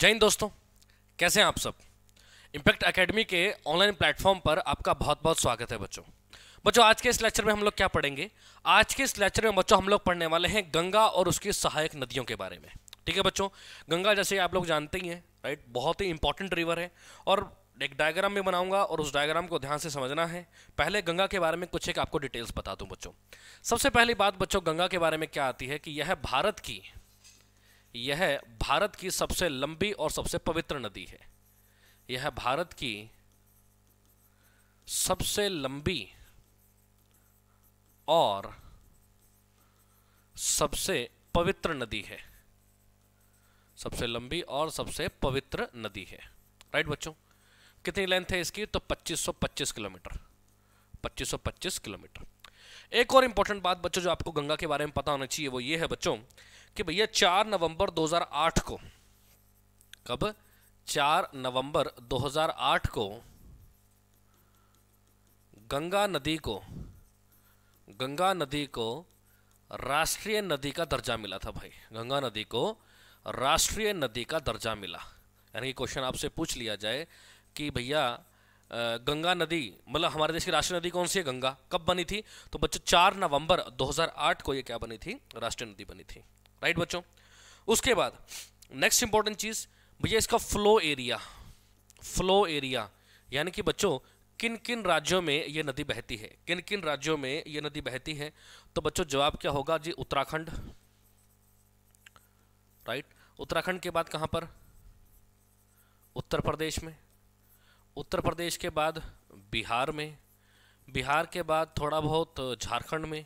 जय हिंद दोस्तों कैसे हैं आप सब इम्पैक्ट एकेडमी के ऑनलाइन प्लेटफॉर्म पर आपका बहुत बहुत स्वागत है बच्चों बच्चों आज के इस लेक्चर में हम लोग क्या पढ़ेंगे आज के इस लेक्चर में बच्चों हम लोग पढ़ने वाले हैं गंगा और उसकी सहायक नदियों के बारे में ठीक है बच्चों गंगा जैसे आप लोग जानते ही हैं राइट बहुत ही इंपॉर्टेंट रिवर है और एक डायग्राम भी बनाऊंगा और उस डायग्राम को ध्यान से समझना है पहले गंगा के बारे में कुछ एक आपको डिटेल्स बता दूं बच्चों सबसे पहली बात बच्चों गंगा के बारे में क्या आती है कि यह भारत की यह भारत की सबसे लंबी और सबसे पवित्र नदी है यह भारत की सबसे लंबी और सबसे पवित्र नदी है सबसे लंबी और सबसे पवित्र नदी है राइट बच्चों कितनी लेंथ है इसकी तो 2525 किलोमीटर 2525 किलोमीटर एक और इंपॉर्टेंट बात बच्चों जो आपको गंगा के बारे में पता होना चाहिए वो ये है बच्चों कि भैया 4 नवंबर 2008 को कब 4 नवंबर 2008 को गंगा नदी को गंगा नदी को राष्ट्रीय नदी का दर्जा मिला था भाई गंगा नदी को राष्ट्रीय नदी का दर्जा मिला यानी कि क्वेश्चन आपसे पूछ लिया जाए कि भैया गंगा नदी मतलब हमारे देश की राष्ट्रीय नदी कौन सी है गंगा कब बनी थी तो बच्चों 4 नवंबर 2008 को ये क्या बनी थी राष्ट्रीय नदी बनी थी राइट बच्चों उसके बाद नेक्स्ट इंपॉर्टेंट चीज़ भैया इसका फ्लो एरिया फ्लो एरिया यानी कि बच्चों किन किन राज्यों में ये नदी बहती है किन किन राज्यों में ये नदी बहती है तो बच्चों जवाब क्या होगा जी उत्तराखंड राइट उत्तराखंड के बाद कहां पर उत्तर प्रदेश में उत्तर प्रदेश के बाद बिहार में बिहार के बाद थोड़ा बहुत झारखंड में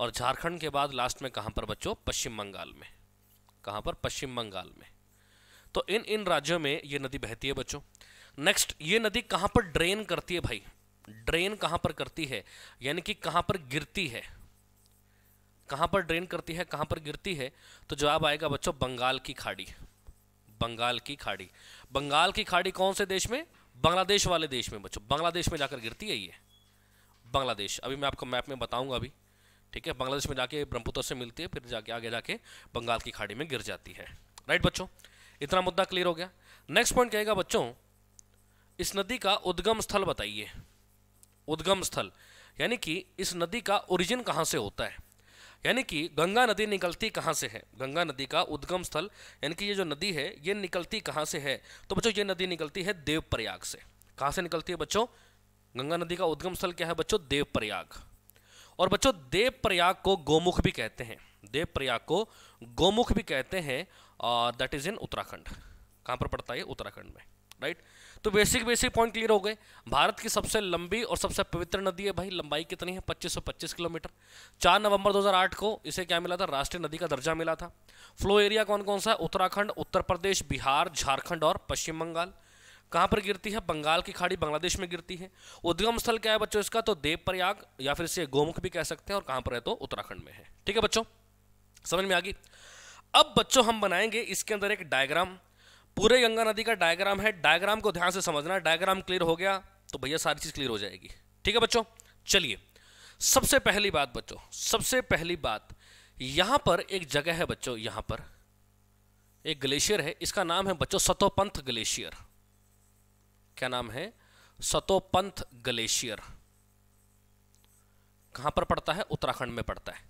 और झारखंड के बाद लास्ट में कहां पर बच्चों पश्चिम बंगाल में कहां पर पश्चिम बंगाल में तो इन इन राज्यों में ये नदी बहती है बच्चों नेक्स्ट ये नदी कहां पर ड्रेन करती है भाई ड्रेन कहां पर करती है यानी कि कहां पर गिरती है कहां पर ड्रेन करती है कहां पर गिरती है तो जवाब आएगा बच्चों बंगाल की खाड़ी बंगाल की खाड़ी बंगाल की खाड़ी कौन से देश में बांग्लादेश वाले देश में बच्चों बांग्लादेश में जाकर गिरती है ये बांग्लादेश अभी मैं आपको मैप में बताऊंगा अभी ठीक है बांग्लादेश में जाके ब्रह्मपुत्र से मिलती है फिर जाके आगे जाके बंगाल की खाड़ी में गिर जाती है राइट बच्चों इतना मुद्दा क्लियर हो गया नेक्स्ट पॉइंट कहेगा बच्चों इस नदी का उद्गम स्थल बताइए उद्गम स्थल यानी कि इस नदी का ओरिजिन कहाँ से होता है यानी कि गंगा नदी निकलती कहाँ से है गंगा नदी का उद्गम स्थल यानी कि ये जो नदी है ये निकलती कहाँ से है तो बच्चों ये नदी निकलती है देवप्रयाग से कहाँ से निकलती है बच्चों गंगा नदी का उद्गम स्थल क्या है बच्चों देवप्रयाग और बच्चों देव प्रयाग को गोमुख भी कहते हैं देव प्रयाग को गोमुख भी कहते हैं दैट इज इन उत्तराखंड कहां पर पड़ता है उत्तराखंड में राइट तो बेसिक बेसिक पॉइंट क्लियर हो गए भारत की सबसे लंबी और सबसे पवित्र नदी है भाई लंबाई कितनी है 2525 किलोमीटर 4 नवंबर 2008 को इसे क्या मिला था राष्ट्रीय नदी का दर्जा मिला था फ्लो एरिया कौन कौन सा उत्तराखंड उत्तर प्रदेश बिहार झारखंड और पश्चिम बंगाल कहाँ पर गिरती है बंगाल की खाड़ी बांग्लादेश में गिरती है उद्गम स्थल क्या है बच्चों इसका तो देवप्रयाग या फिर इसे गोमुख भी कह सकते हैं और कहां पर है तो उत्तराखंड में है ठीक है बच्चों समझ में आ गई अब बच्चों हम बनाएंगे इसके अंदर एक डायग्राम पूरे गंगा नदी का डायग्राम है डायग्राम को ध्यान से समझना डायग्राम क्लियर हो गया तो भैया सारी चीज़ क्लियर हो जाएगी ठीक है बच्चों चलिए सबसे पहली बात बच्चों सबसे पहली बात यहां पर एक जगह है बच्चों यहां पर एक ग्लेशियर है इसका नाम है बच्चों सतोपंथ ग्लेशियर क्या नाम है सतोपंथ ग्लेशियर कहां पर पड़ता है उत्तराखंड में पड़ता है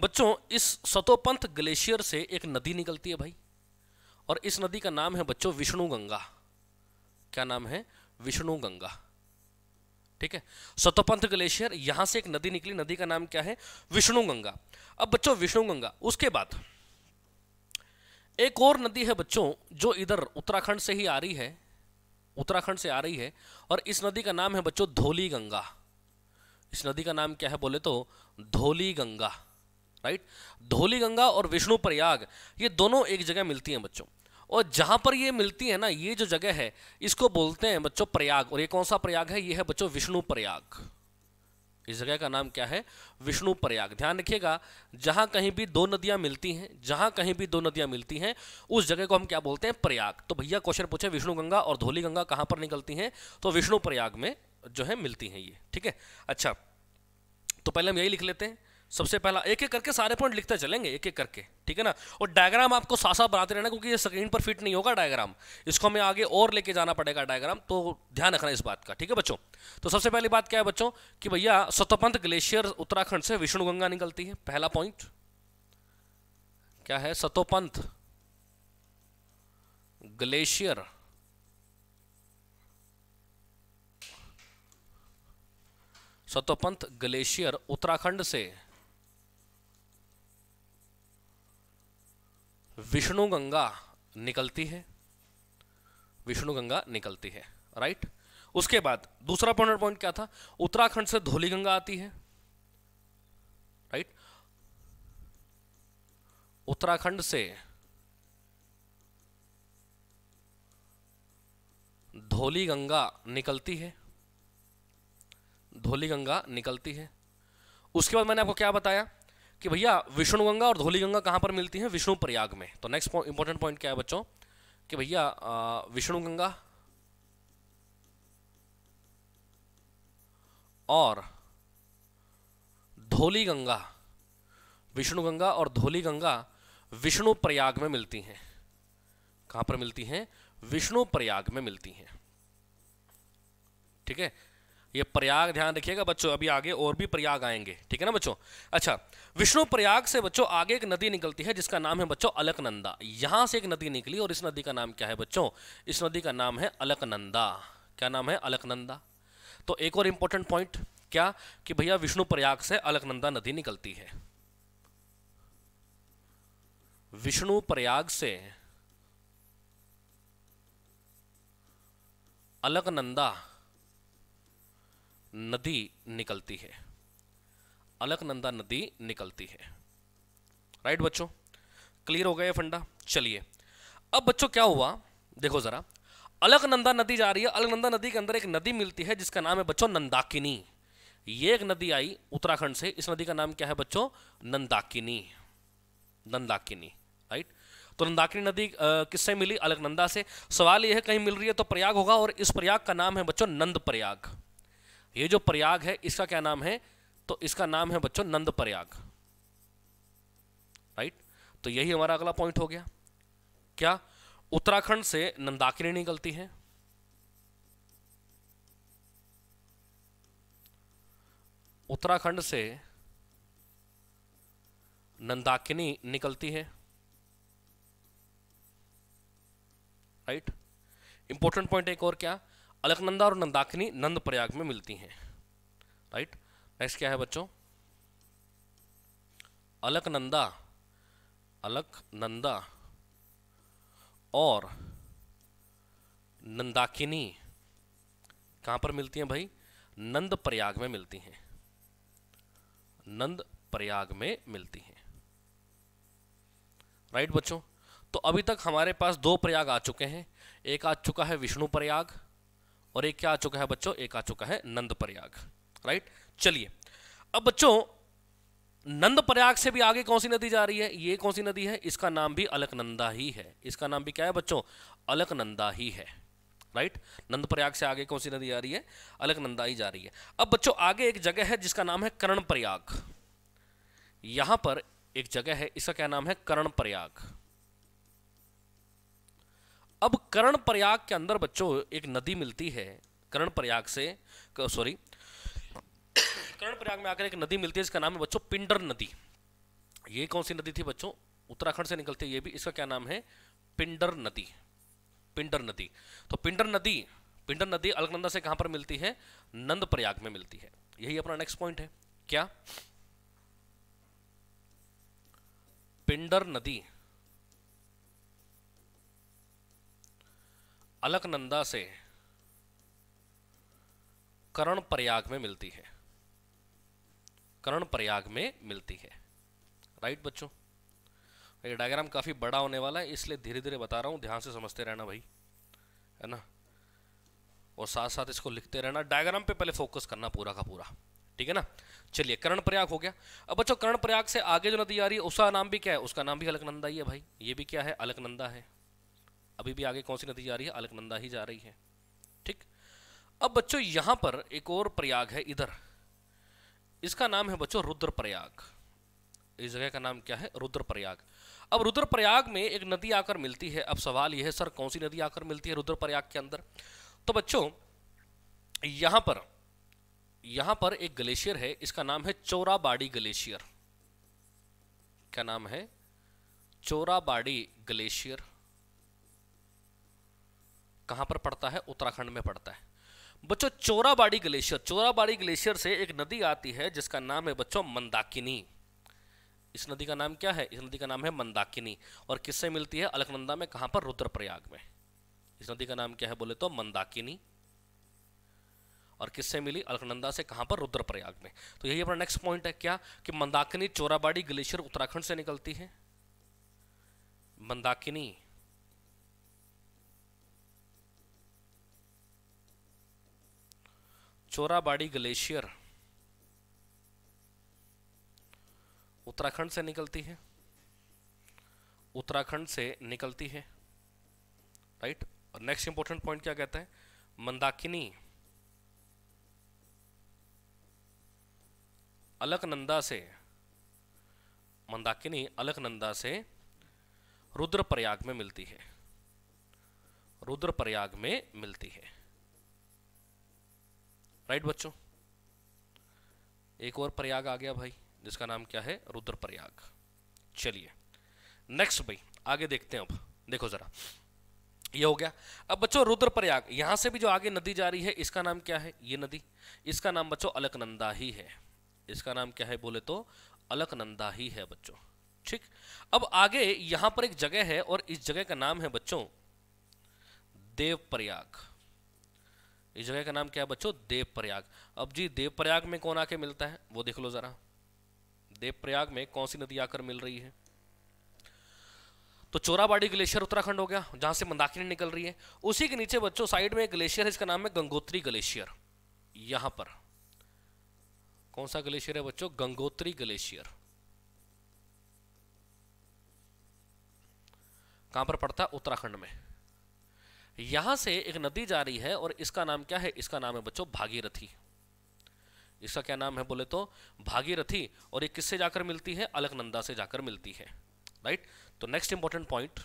बच्चों इस सतोपंथ ग्लेशियर से एक नदी निकलती है भाई और इस नदी का नाम है बच्चों विष्णु गंगा क्या नाम है विष्णु गंगा ठीक है सतोपंथ ग्लेशियर यहां से एक नदी निकली नदी का नाम क्या है विष्णु गंगा अब बच्चों विष्णु गंगा उसके बाद एक और नदी है बच्चों जो इधर उत्तराखंड से ही आ रही है उत्तराखंड से आ रही है और इस नदी का नाम है बच्चों धोली गंगा इस नदी का नाम क्या है बोले तो धोली गंगा राइट धोली गंगा और विष्णु प्रयाग ये दोनों एक जगह मिलती हैं बच्चों और जहाँ पर ये मिलती है ना ये जो जगह है इसको बोलते हैं बच्चों प्रयाग और ये कौन सा प्रयाग है ये है बच्चों विष्णु प्रयाग इस जगह का नाम क्या है विष्णु प्रयाग ध्यान रखिएगा जहां कहीं भी दो नदियां मिलती हैं जहां कहीं भी दो नदियां मिलती हैं उस जगह को हम क्या बोलते हैं प्रयाग तो भैया क्वेश्चन पूछे विष्णु गंगा और धोली गंगा कहां पर निकलती हैं तो विष्णु प्रयाग में जो है मिलती हैं ये ठीक है अच्छा तो पहले हम यही लिख लेते हैं सबसे पहला एक एक करके सारे पॉइंट लिखते चलेंगे एक एक करके ठीक है ना और डायग्राम आपको सासा बनाते रहना क्योंकि ये स्क्रीन पर फिट नहीं होगा डायग्राम इसको हमें आगे और लेके जाना पड़ेगा डायग्राम तो ध्यान रखना इस बात का ठीक है बच्चों तो सबसे पहली बात क्या है बच्चों कि भैया सतपंथ ग्लेशियर उत्तराखंड से गंगा निकलती है पहला पॉइंट क्या है सतोपंथ ग्लेशियर सतोपंथ ग्लेशियर उत्तराखंड से विष्णु गंगा निकलती है विष्णु गंगा निकलती है राइट उसके बाद दूसरा पॉइंट पॉइंट क्या था उत्तराखंड से धोली गंगा आती है राइट उत्तराखंड से धोली गंगा निकलती है धोली गंगा निकलती है उसके बाद मैंने आपको क्या बताया कि भैया विष्णु गंगा और धोली गंगा कहाँ पर मिलती हैं विष्णु प्रयाग में तो नेक्स्ट इंपॉर्टेंट पॉइंट क्या है बच्चों कि भैया विष्णु गंगा और धोली गंगा विष्णु गंगा और धोली गंगा विष्णु प्रयाग में मिलती हैं कहां पर मिलती हैं विष्णु प्रयाग में मिलती हैं ठीक है ये प्रयाग ध्यान रखिएगा बच्चों अभी आगे और भी प्रयाग आएंगे ठीक है ना बच्चों अच्छा विष्णु प्रयाग से बच्चों आगे एक नदी निकलती है जिसका नाम है बच्चों अलकनंदा यहां से एक नदी निकली और इस नदी का नाम क्या है बच्चों इस नदी का नाम है अलकनंदा क्या नाम है अलकनंदा तो एक और इंपॉर्टेंट पॉइंट क्या कि भैया विष्णु प्रयाग से अलकनंदा नदी निकलती है विष्णु प्रयाग से अलकनंदा नदी निकलती है अलकनंदा नदी निकलती है राइट बच्चों क्लियर हो गया फंडा चलिए अब बच्चों क्या हुआ देखो जरा अलकनंदा नदी जा रही है अलकनंदा नदी के अंदर एक नदी मिलती है जिसका नाम है बच्चों नंदाकिनी ये एक नदी आई उत्तराखंड से इस नदी का नाम क्या है बच्चों नंदाकिनी नंदाकिनी राइट तो नंदाकिनी नदी किससे मिली अलकनंदा से सवाल यह है कहीं मिल रही है तो प्रयाग होगा और इस प्रयाग का नाम है बच्चों नंद प्रयाग ये जो प्रयाग है इसका क्या नाम है तो इसका नाम है बच्चों नंद प्रयाग राइट तो यही हमारा अगला पॉइंट हो गया क्या उत्तराखंड से नंदाकिनी निकलती है उत्तराखंड से नंदाकिनी निकलती है राइट इंपॉर्टेंट पॉइंट एक और क्या अलकनंदा और नंदाकिनी नंद प्रयाग में मिलती हैं राइट नेक्स्ट क्या है बच्चों अलकनंदा अलकनंदा और नंदाकिनी कहां पर मिलती हैं भाई नंद प्रयाग में मिलती हैं नंद प्रयाग में मिलती हैं राइट बच्चों तो अभी तक हमारे पास दो प्रयाग आ चुके हैं एक आ चुका है विष्णु प्रयाग और एक क्या आ चुका है बच्चों एक आ चुका है नंद प्रयाग राइट चलिए अब बच्चों नंद प्रयाग से भी आगे कौन सी नदी जा रही है ये कौन सी नदी है इसका नाम भी अलकनंदा ही है इसका नाम भी क्या है बच्चों अलकनंदा ही है राइट नंद प्रयाग से आगे कौन सी नदी जा रही है अलकनंदा ही जा रही है अब बच्चों आगे एक जगह है जिसका नाम है करण प्रयाग यहां पर एक जगह है इसका क्या नाम है करण प्रयाग अब करण प्रयाग के अंदर बच्चों एक नदी मिलती है करण प्रयाग से सॉरी करण प्रयाग में आकर एक नदी मिलती है इसका नाम है बच्चों पिंडर नदी ये कौन सी नदी थी बच्चों उत्तराखंड से निकलती है ये भी इसका क्या नाम है पिंडर नदी पिंडर नदी तो पिंडर नदी पिंडर नदी अलकनंदा से कहां पर मिलती है नंद प्रयाग में मिलती है यही अपना नेक्स्ट पॉइंट है क्या पिंडर नदी अलकनंदा से करण प्रयाग में मिलती है करण प्रयाग में मिलती है राइट बच्चों ये डायग्राम काफ़ी बड़ा होने वाला है इसलिए धीरे धीरे बता रहा हूं ध्यान से समझते रहना भाई है ना और साथ साथ इसको लिखते रहना डायग्राम पे पहले फोकस करना पूरा का पूरा ठीक है ना चलिए करण प्रयाग हो गया अब बच्चों करण प्रयाग से आगे जो नदी आ रही है उसका नाम भी क्या है उसका नाम भी अलकनंदा ही है भाई ये भी क्या है अलकनंदा है अभी भी आगे कौन सी नदी जा रही है अलकनंदा ही जा रही है ठीक अब बच्चों यहां पर एक और प्रयाग है इधर इसका नाम है बच्चों रुद्रप्रयाग इस जगह का नाम क्या है रुद्रप्रयाग अब रुद्रप्रयाग में एक नदी आकर मिलती है अब सवाल यह है सर कौन सी नदी आकर मिलती है रुद्रप्रयाग के अंदर तो बच्चों यहां पर यहां पर एक ग्लेशियर है इसका नाम है चोराबाड़ी ग्लेशियर क्या नाम है चोराबाड़ी ग्लेशियर कहाँ पर पड़ता है उत्तराखंड में पड़ता है बच्चों चोराबाड़ी ग्लेशियर चोराबाड़ी ग्लेशियर से एक नदी आती है जिसका नाम है बच्चों मंदाकिनी इस नदी का नाम क्या है इस नदी का नाम है मंदाकिनी और किससे मिलती है अलकनंदा में कहाँ पर रुद्रप्रयाग में इस नदी का नाम क्या है बोले तो मंदाकिनी और किससे मिली अलकनंदा से कहाँ पर रुद्रप्रयाग में तो यही अपना नेक्स्ट पॉइंट है क्या कि मंदाकिनी चोराबाड़ी ग्लेशियर उत्तराखंड से निकलती है मंदाकिनी चोराबाड़ी ग्लेशियर उत्तराखंड से निकलती है उत्तराखंड से निकलती है राइट और नेक्स्ट इंपॉर्टेंट पॉइंट क्या कहते हैं मंदाकिनी अलकनंदा से मंदाकिनी अलकनंदा से रुद्रप्रयाग में मिलती है रुद्रप्रयाग में मिलती है राइट बच्चों एक और प्रयाग आ गया भाई जिसका नाम क्या है रुद्रप्रयाग चलिए नेक्स्ट भाई आगे देखते हैं अब देखो जरा ये हो गया अब बच्चों रुद्रप्रयाग यहां से भी जो आगे नदी जा रही है इसका नाम क्या है ये नदी इसका नाम बच्चों अलकनंदा ही है इसका नाम क्या है बोले तो अलकनंदा ही है बच्चों ठीक अब आगे यहां पर एक जगह है और इस जगह का नाम है बच्चों देव प्रयाग इस जगह का नाम क्या है बच्चों देवप्रयाग अब जी देवप्रयाग में कौन आके मिलता है वो देख लो जरा देवप्रयाग में कौन सी नदी आकर मिल रही है तो चोराबाड़ी ग्लेशियर उत्तराखंड हो गया जहां से मंदाकिनी निकल रही है उसी के नीचे बच्चों साइड में एक ग्लेशियर है इसका नाम है गंगोत्री ग्लेशियर यहां पर कौन सा ग्लेशियर है बच्चों गंगोत्री ग्लेशियर कहां पर पड़ता है उत्तराखंड में यहां से एक नदी जा रही है और इसका नाम क्या है इसका नाम है बच्चों भागीरथी इसका क्या नाम है बोले तो भागीरथी और ये किससे जाकर मिलती है अलकनंदा से जाकर मिलती है राइट तो next important point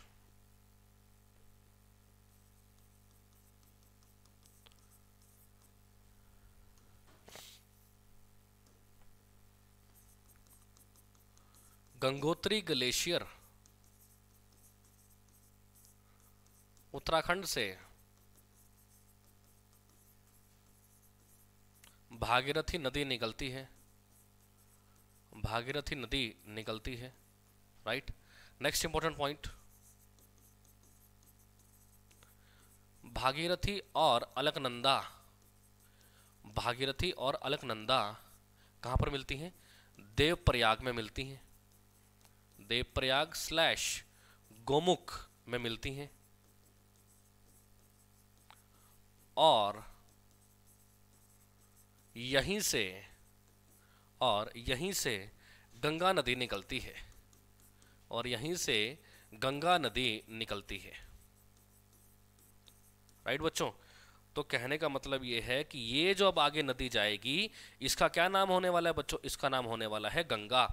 Gangotri glacier Uttarakhand से भागीरथी नदी निकलती है भागीरथी नदी निकलती है right next important point Bhagirathi और अलकनंदा भागीरथी और अलकनंदा कहाँ पर मिलती हैं देवप्रयाग में मिलती हैं देवप्रयाग स्लैश गोमुख में मिलती हैं और यहीं से और यहीं से गंगा नदी निकलती है और यहीं से गंगा नदी निकलती है राइट बच्चों तो कहने का मतलब यह है कि ये जो अब आगे नदी जाएगी इसका क्या नाम होने वाला है बच्चों इसका नाम होने वाला है गंगा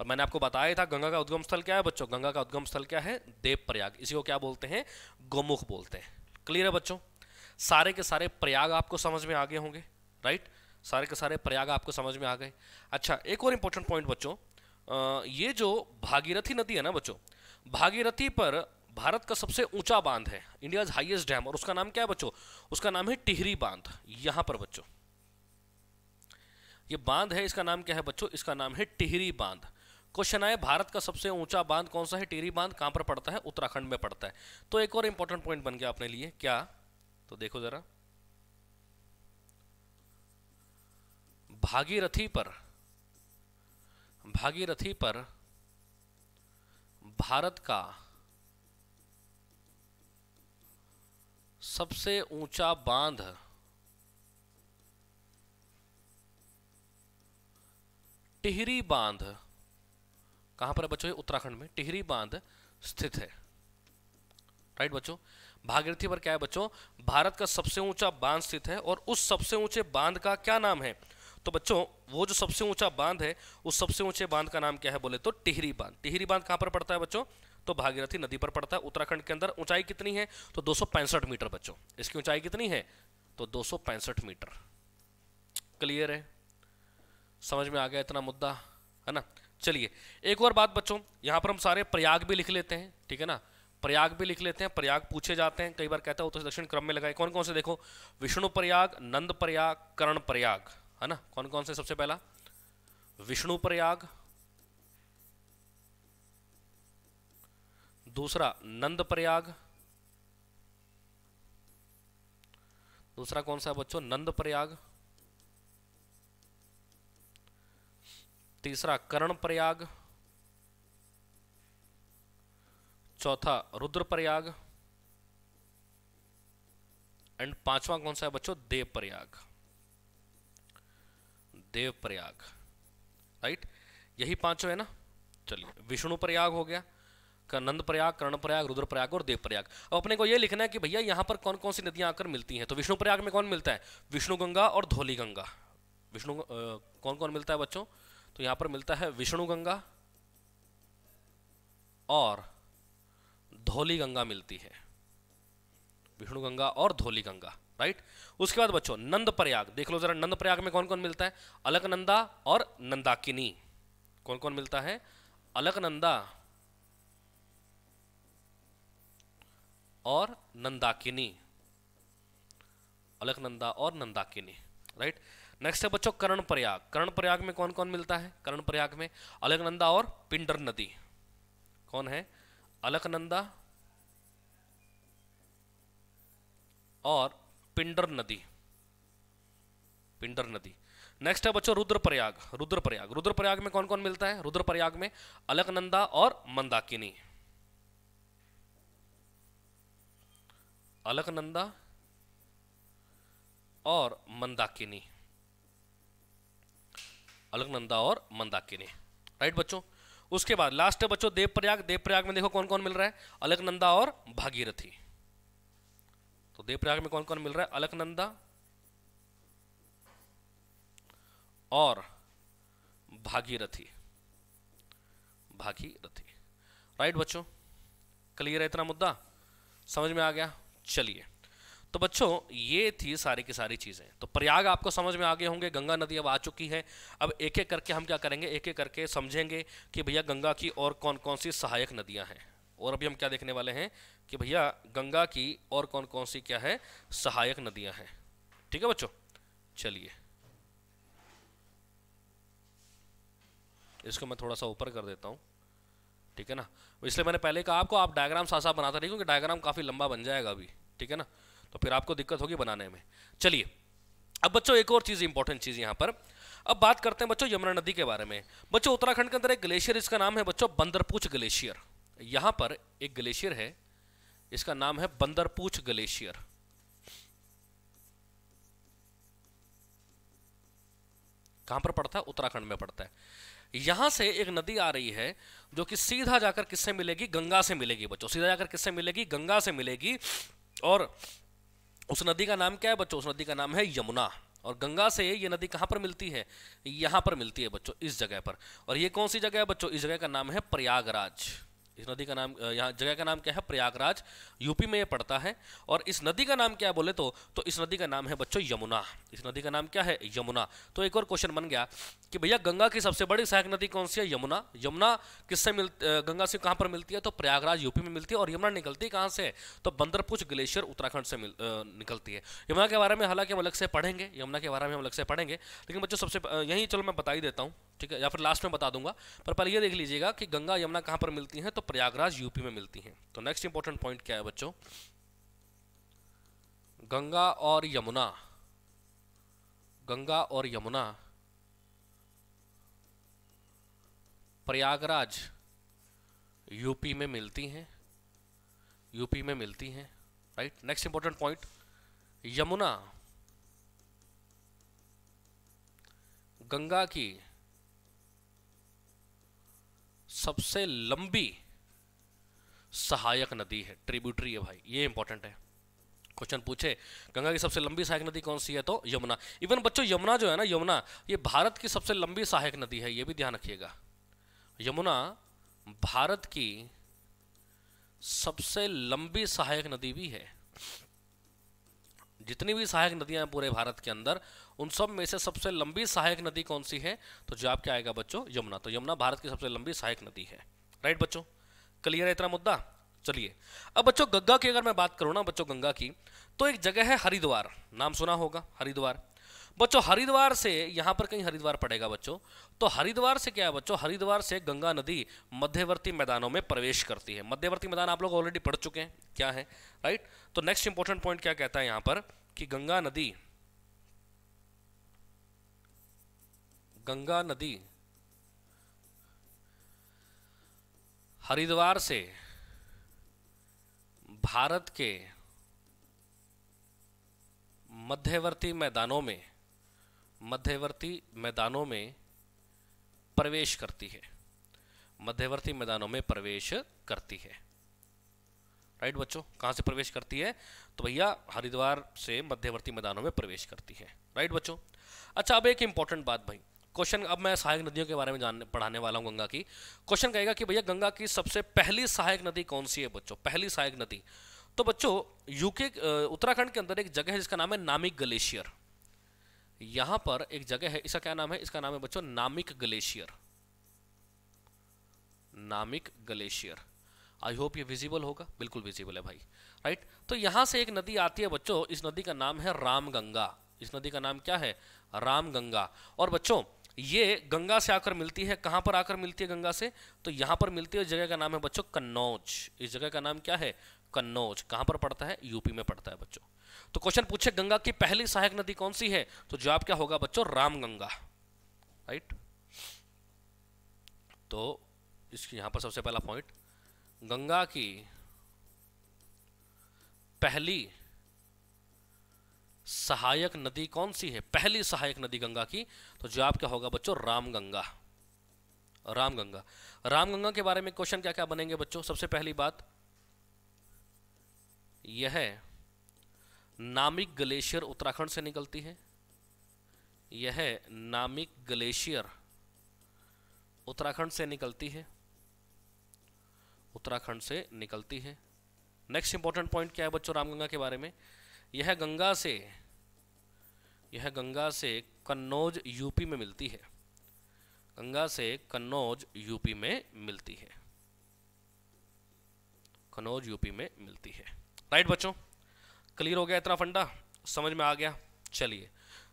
और मैंने आपको बताया था गंगा का उद्गम स्थल क्या है बच्चों गंगा का उद्गम स्थल क्या है देवप्रयाग इसी को क्या बोलते हैं गोमुख बोलते हैं क्लियर है बच्चों सारे के सारे प्रयाग आपको समझ में आ गए होंगे राइट सारे के सारे प्रयाग आपको समझ में आ गए अच्छा एक और इंपॉर्टेंट पॉइंट बच्चों ये जो भागीरथी नदी है ना बच्चों भागीरथी पर भारत का सबसे ऊंचा बांध है इंडिया हाईएस्ट डैम और उसका नाम क्या है बच्चों उसका नाम है टिहरी बांध यहां पर बच्चों ये बांध है इसका नाम क्या है बच्चों इसका नाम है टिहरी बांध क्वेश्चन आए भारत का सबसे ऊंचा बांध कौन सा है टिहरी बांध कहां पर पड़ता है उत्तराखंड में पड़ता है तो एक और इंपॉर्टेंट पॉइंट बन गया अपने लिए क्या तो देखो जरा भागीरथी पर भागीरथी पर भारत का सबसे ऊंचा बांध टिहरी बांध कहां पर है बच्चों उत्तराखंड में टिहरी बांध स्थित है राइट बच्चों भागीरथी पर क्या है बच्चों भारत का सबसे ऊंचा बांध स्थित है और उस सबसे ऊंचे बांध का क्या नाम है तो बच्चों वो जो सबसे ऊंचा बांध है उस सबसे ऊंचे बांध का नाम क्या है बोले तो टिहरी बांध टिहरी बांध कहां पर पड़ता है बच्चों तो भागीरथी नदी पर पड़ता है उत्तराखंड के अंदर ऊंचाई कितनी है तो दो मीटर बच्चों इसकी ऊंचाई कितनी है तो दो मीटर क्लियर है समझ में आ गया इतना मुद्दा है ना चलिए एक और बात बच्चों यहां पर हम सारे प्रयाग भी लिख लेते हैं ठीक है ना प्रयाग भी लिख लेते हैं प्रयाग पूछे जाते हैं कई बार कहता है उत्तर तो दक्षिण क्रम में लगाए कौन कौन से देखो विष्णु प्रयाग नंद प्रयाग कर्ण प्रयाग है ना कौन कौन से सबसे पहला विष्णु प्रयाग दूसरा नंद प्रयाग दूसरा कौन सा बच्चों नंद प्रयाग तीसरा कर्ण प्रयाग चौथा रुद्रप्रयाग एंड पांचवा कौन सा है बच्चों Devprayag Devprayag right यही पांचों है ना चलिए विष्णु प्रयाग हो गया नंद प्रयाग कर्ण प्रयाग रुद्र प्रयाग और देव प्रयाग अब अपने को यह लिखना है कि भैया यहां पर कौन कौन सी नदियां आकर मिलती हैं तो विष्णु प्रयाग में कौन मिलता है विष्णु गंगा और धोली गंगा विष्णु कौन कौन मिलता है बच्चों तो यहां पर मिलता है विष्णु गंगा और धौली गंगा मिलती है विष्णु गंगा और धौली गंगा राइट उसके बाद बच्चों नंद प्रयाग देख लो जरा नंद प्रयाग में कौन कौन मिलता है अलकनंदा और नंदाकिनी कौन कौन मिलता है अलकनंदा और नंदाकिनी अलकनंदा और नंदाकिनी राइट नेक्स्ट है बच्चों करण प्रयाग करण प्रयाग में कौन कौन मिलता है करण प्रयाग में अलकनंदा और पिंडर नदी कौन है अलकनंदा और पिंडर नदी पिंडर नदी नेक्स्ट है बच्चों रुद्रप्रयाग रुद्रप्रयाग रुद्रप्रयाग में कौन कौन मिलता है रुद्रप्रयाग में अलकनंदा और मंदाकिनी अलकनंदा और मंदाकिनी अलकनंदा और मंदाकिनी राइट बच्चों उसके बाद लास्ट है बच्चों देवप्रयाग देवप्रयाग में देखो कौन कौन मिल रहा है अलकनंदा और भागीरथी तो देवप्रयाग में कौन कौन मिल रहा है अलकनंदा और भागीरथी भागीरथी राइट बच्चों क्लियर है इतना मुद्दा समझ में आ गया चलिए तो बच्चों ये थी सारी की सारी चीज़ें तो प्रयाग आपको समझ में आ गए होंगे गंगा नदी अब आ चुकी है अब एक एक करके हम क्या करेंगे एक एक करके समझेंगे कि भैया गंगा की और कौन कौन सी सहायक नदियां हैं और अभी हम क्या देखने वाले हैं कि भैया गंगा की और कौन कौन सी क्या है सहायक नदियां हैं ठीक है बच्चों चलिए इसको मैं थोड़ा सा ऊपर कर देता हूं ठीक है ना इसलिए मैंने पहले कहा आपको आप डायग्राम साथ साथ बनाता रहिए क्योंकि डायग्राम काफ़ी लंबा बन जाएगा अभी ठीक है ना तो फिर आपको दिक्कत होगी बनाने में चलिए अब बच्चों एक और चीज़ इंपॉर्टेंट चीज़ यहां पर अब बात करते हैं बच्चों यमुना नदी के बारे में बच्चों उत्तराखंड के अंदर एक ग्लेशियर इसका नाम है बच्चों बंदरपूछ ग्लेशियर यहाँ पर एक ग्लेशियर है इसका नाम है बंदरपूछ ग्लेशियर कहां पर पड़ता है उत्तराखंड में पड़ता है यहां से एक नदी आ रही है जो कि सीधा जाकर किससे मिलेगी गंगा से मिलेगी बच्चों सीधा जाकर किससे मिलेगी गंगा से मिलेगी और उस नदी का नाम क्या है बच्चों उस नदी का नाम है यमुना और गंगा से ये नदी कहां पर मिलती है यहां पर मिलती है बच्चों इस जगह पर और ये कौन सी जगह है बच्चों इस जगह का नाम है प्रयागराज इस नदी का नाम यहाँ जगह का नाम क्या है प्रयागराज यूपी में ये पड़ता है और इस नदी का नाम क्या बोले तो तो इस नदी का नाम है बच्चों यमुना इस नदी का नाम क्या है यमुना तो एक और क्वेश्चन बन गया कि भैया गंगा की सबसे बड़ी सहायक नदी कौन सी है यमुना यमुना किससे मिल गंगा से कहाँ पर मिलती है तो प्रयागराज यूपी में मिलती है और यमुना निकलती है कहाँ से तो बंदरपुच ग्लेशियर उत्तराखंड से निकलती है यमुना के बारे में हालांकि हम अलग से पढ़ेंगे यमुना के बारे में हम अलग से पढ़ेंगे लेकिन बच्चों सबसे यही चलो मैं बता ही देता हूँ ठीक है या फिर लास्ट में बता दूंगा पर पहले ये देख लीजिएगा कि गंगा यमुना कहाँ पर मिलती हैं तो प्रयागराज यूपी में मिलती हैं तो नेक्स्ट इंपॉर्टेंट पॉइंट क्या है बच्चों गंगा और यमुना गंगा और यमुना प्रयागराज यूपी में मिलती हैं यूपी में मिलती हैं right next important point Yamuna Ganga की सबसे लंबी सहायक नदी है ट्रिब्यूटरी है भाई ये इंपॉर्टेंट है क्वेश्चन पूछे गंगा की सबसे लंबी सहायक नदी कौन सी है तो यमुना इवन बच्चों यमुना जो है ना यमुना ये भारत की सबसे लंबी सहायक नदी है ये भी ध्यान रखिएगा यमुना भारत की सबसे लंबी सहायक नदी भी है जितनी भी सहायक नदियां हैं पूरे भारत के अंदर उन सब में से सबसे लंबी सहायक नदी कौन सी है तो जवाब क्या आएगा बच्चों यमुना तो यमुना भारत की सबसे लंबी सहायक नदी है राइट बच्चों क्लियर है इतना मुद्दा चलिए अब बच्चों गंगा की अगर मैं बात करूँ ना बच्चों गंगा की तो एक जगह है हरिद्वार नाम सुना होगा हरिद्वार बच्चों हरिद्वार से यहाँ पर कहीं हरिद्वार पड़ेगा बच्चों तो हरिद्वार से क्या है बच्चों हरिद्वार से गंगा नदी मध्यवर्ती मैदानों में प्रवेश करती है मध्यवर्ती मैदान आप लोग ऑलरेडी पढ़ चुके हैं क्या है राइट तो नेक्स्ट इंपॉर्टेंट पॉइंट क्या कहता है यहाँ पर कि गंगा नदी गंगा नदी हरिद्वार से भारत के मध्यवर्ती मैदानों में मध्यवर्ती मैदानों में प्रवेश करती है मध्यवर्ती मैदानों में प्रवेश करती है राइट बच्चों कहां से प्रवेश करती है तो भैया हरिद्वार से मध्यवर्ती मैदानों में प्रवेश करती है राइट बच्चों अच्छा अब एक इंपॉर्टेंट बात भाई क्वेश्चन अब मैं सहायक नदियों के बारे में जानने पढ़ाने वाला हूँ गंगा की क्वेश्चन कहेगा कि भैया गंगा की सबसे पहली सहायक नदी कौन सी है बच्चों पहली सहायक नदी तो बच्चों यूके उत्तराखंड के अंदर एक जगह है जिसका नाम है नामिक ग्लेशियर यहाँ पर एक जगह है इसका क्या नाम है इसका नाम है बच्चों Namik glacier Namik glacier I hope ये विजिबल होगा बिल्कुल विजिबल है भाई राइट तो यहाँ से एक नदी आती है बच्चों इस नदी का नाम है रामगंगा इस नदी का नाम क्या है रामगंगा और बच्चों ये गंगा से आकर मिलती है कहाँ पर आकर मिलती है गंगा से तो यहाँ पर मिलती है जगह का नाम है बच्चों कन्नौज इस जगह का नाम क्या है कन्नौज कहाँ पर पड़ता है यूपी में पड़ता है बच्चों तो क्वेश्चन पूछे गंगा की पहली सहायक नदी कौन सी है तो जवाब क्या होगा बच्चों रामगंगा राइट तो इसकी यहाँ पर सबसे पहला पॉइंट गंगा की पहली सहायक नदी कौन सी है पहली सहायक नदी गंगा की तो जवाब क्या होगा बच्चों रामगंगा रामगंगा रामगंगा के बारे में क्वेश्चन क्या क्या बनेंगे बच्चों सबसे पहली बात यह नामिक ग्लेशियर उत्तराखंड से निकलती है यह नामिक ग्लेशियर उत्तराखंड से निकलती है उत्तराखंड से निकलती है नेक्स्ट इंपॉर्टेंट पॉइंट क्या है बच्चों रामगंगा के बारे में यह गंगा से यह गंगा से कन्नौज यूपी में मिलती है गंगा से कन्नौज यूपी में मिलती है कन्नौज यूपी में मिलती है राइट बच्चों क्लियर हो गया इतना फंडा समझ में आ गया चलिए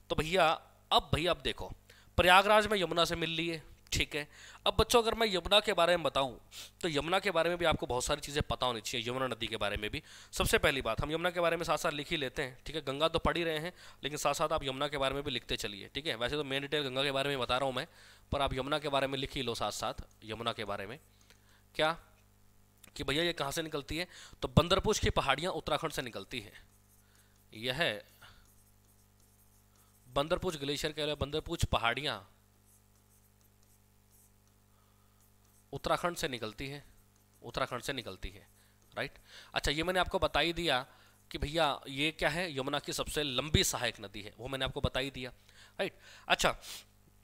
तो भैया अब भैया अब देखो प्रयागराज में यमुना से मिल लिए ठीक है अब बच्चों अगर मैं यमुना के बारे में बताऊँ तो यमुना के बारे में भी आपको बहुत सारी चीज़ें पता होनी चाहिए यमुना नदी के बारे में भी सबसे पहली बात हम यमुना के बारे में साथ साथ लिख ही लेते हैं ठीक है गंगा तो पढ़ ही रहे हैं लेकिन साथ साथ आप यमुना के बारे में भी लिखते चलिए ठीक है वैसे तो मेन डिटेल गंगा के बारे में बता रहा हूँ मैं पर आप यमुना के बारे में लिख ही लो साथ साथ यमुना के बारे में क्या कि भैया ये कहाँ से निकलती है तो बंदरपुश की पहाड़ियाँ उत्तराखंड से निकलती है यह बंदरपुज ग्लेशियर कह रहे हैं बंदरपुज पहाड़ियाँ उत्तराखंड से निकलती है उत्तराखंड से निकलती है राइट अच्छा ये मैंने आपको बताई दिया कि भैया ये क्या है यमुना की सबसे लंबी सहायक नदी है वो मैंने आपको बताई दिया राइट अच्छा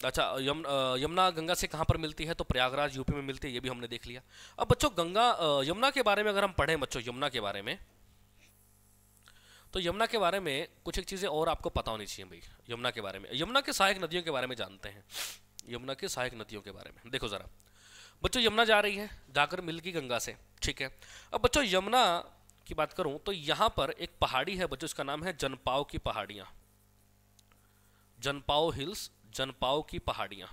अच्छा यम यमुना गंगा से कहाँ पर मिलती है तो प्रयागराज यूपी में मिलती है ये भी हमने देख लिया अब बच्चों गंगा यमुना के बारे में अगर हम पढ़ें बच्चों यमुना के बारे में तो यमुना के बारे में कुछ एक चीज़ें और आपको पता होनी चाहिए भाई यमुना के बारे में यमुना के सहायक नदियों के बारे में जानते हैं यमुना की सहायक नदियों के बारे में देखो ज़रा बच्चों यमुना जा रही है जाकर मिल की गंगा से ठीक है अब बच्चों यमुना की बात करूं तो यहां पर एक पहाड़ी है बच्चों इसका नाम है जनपाव की पहाड़ियां जनपाव हिल्स जनपाव की पहाड़ियां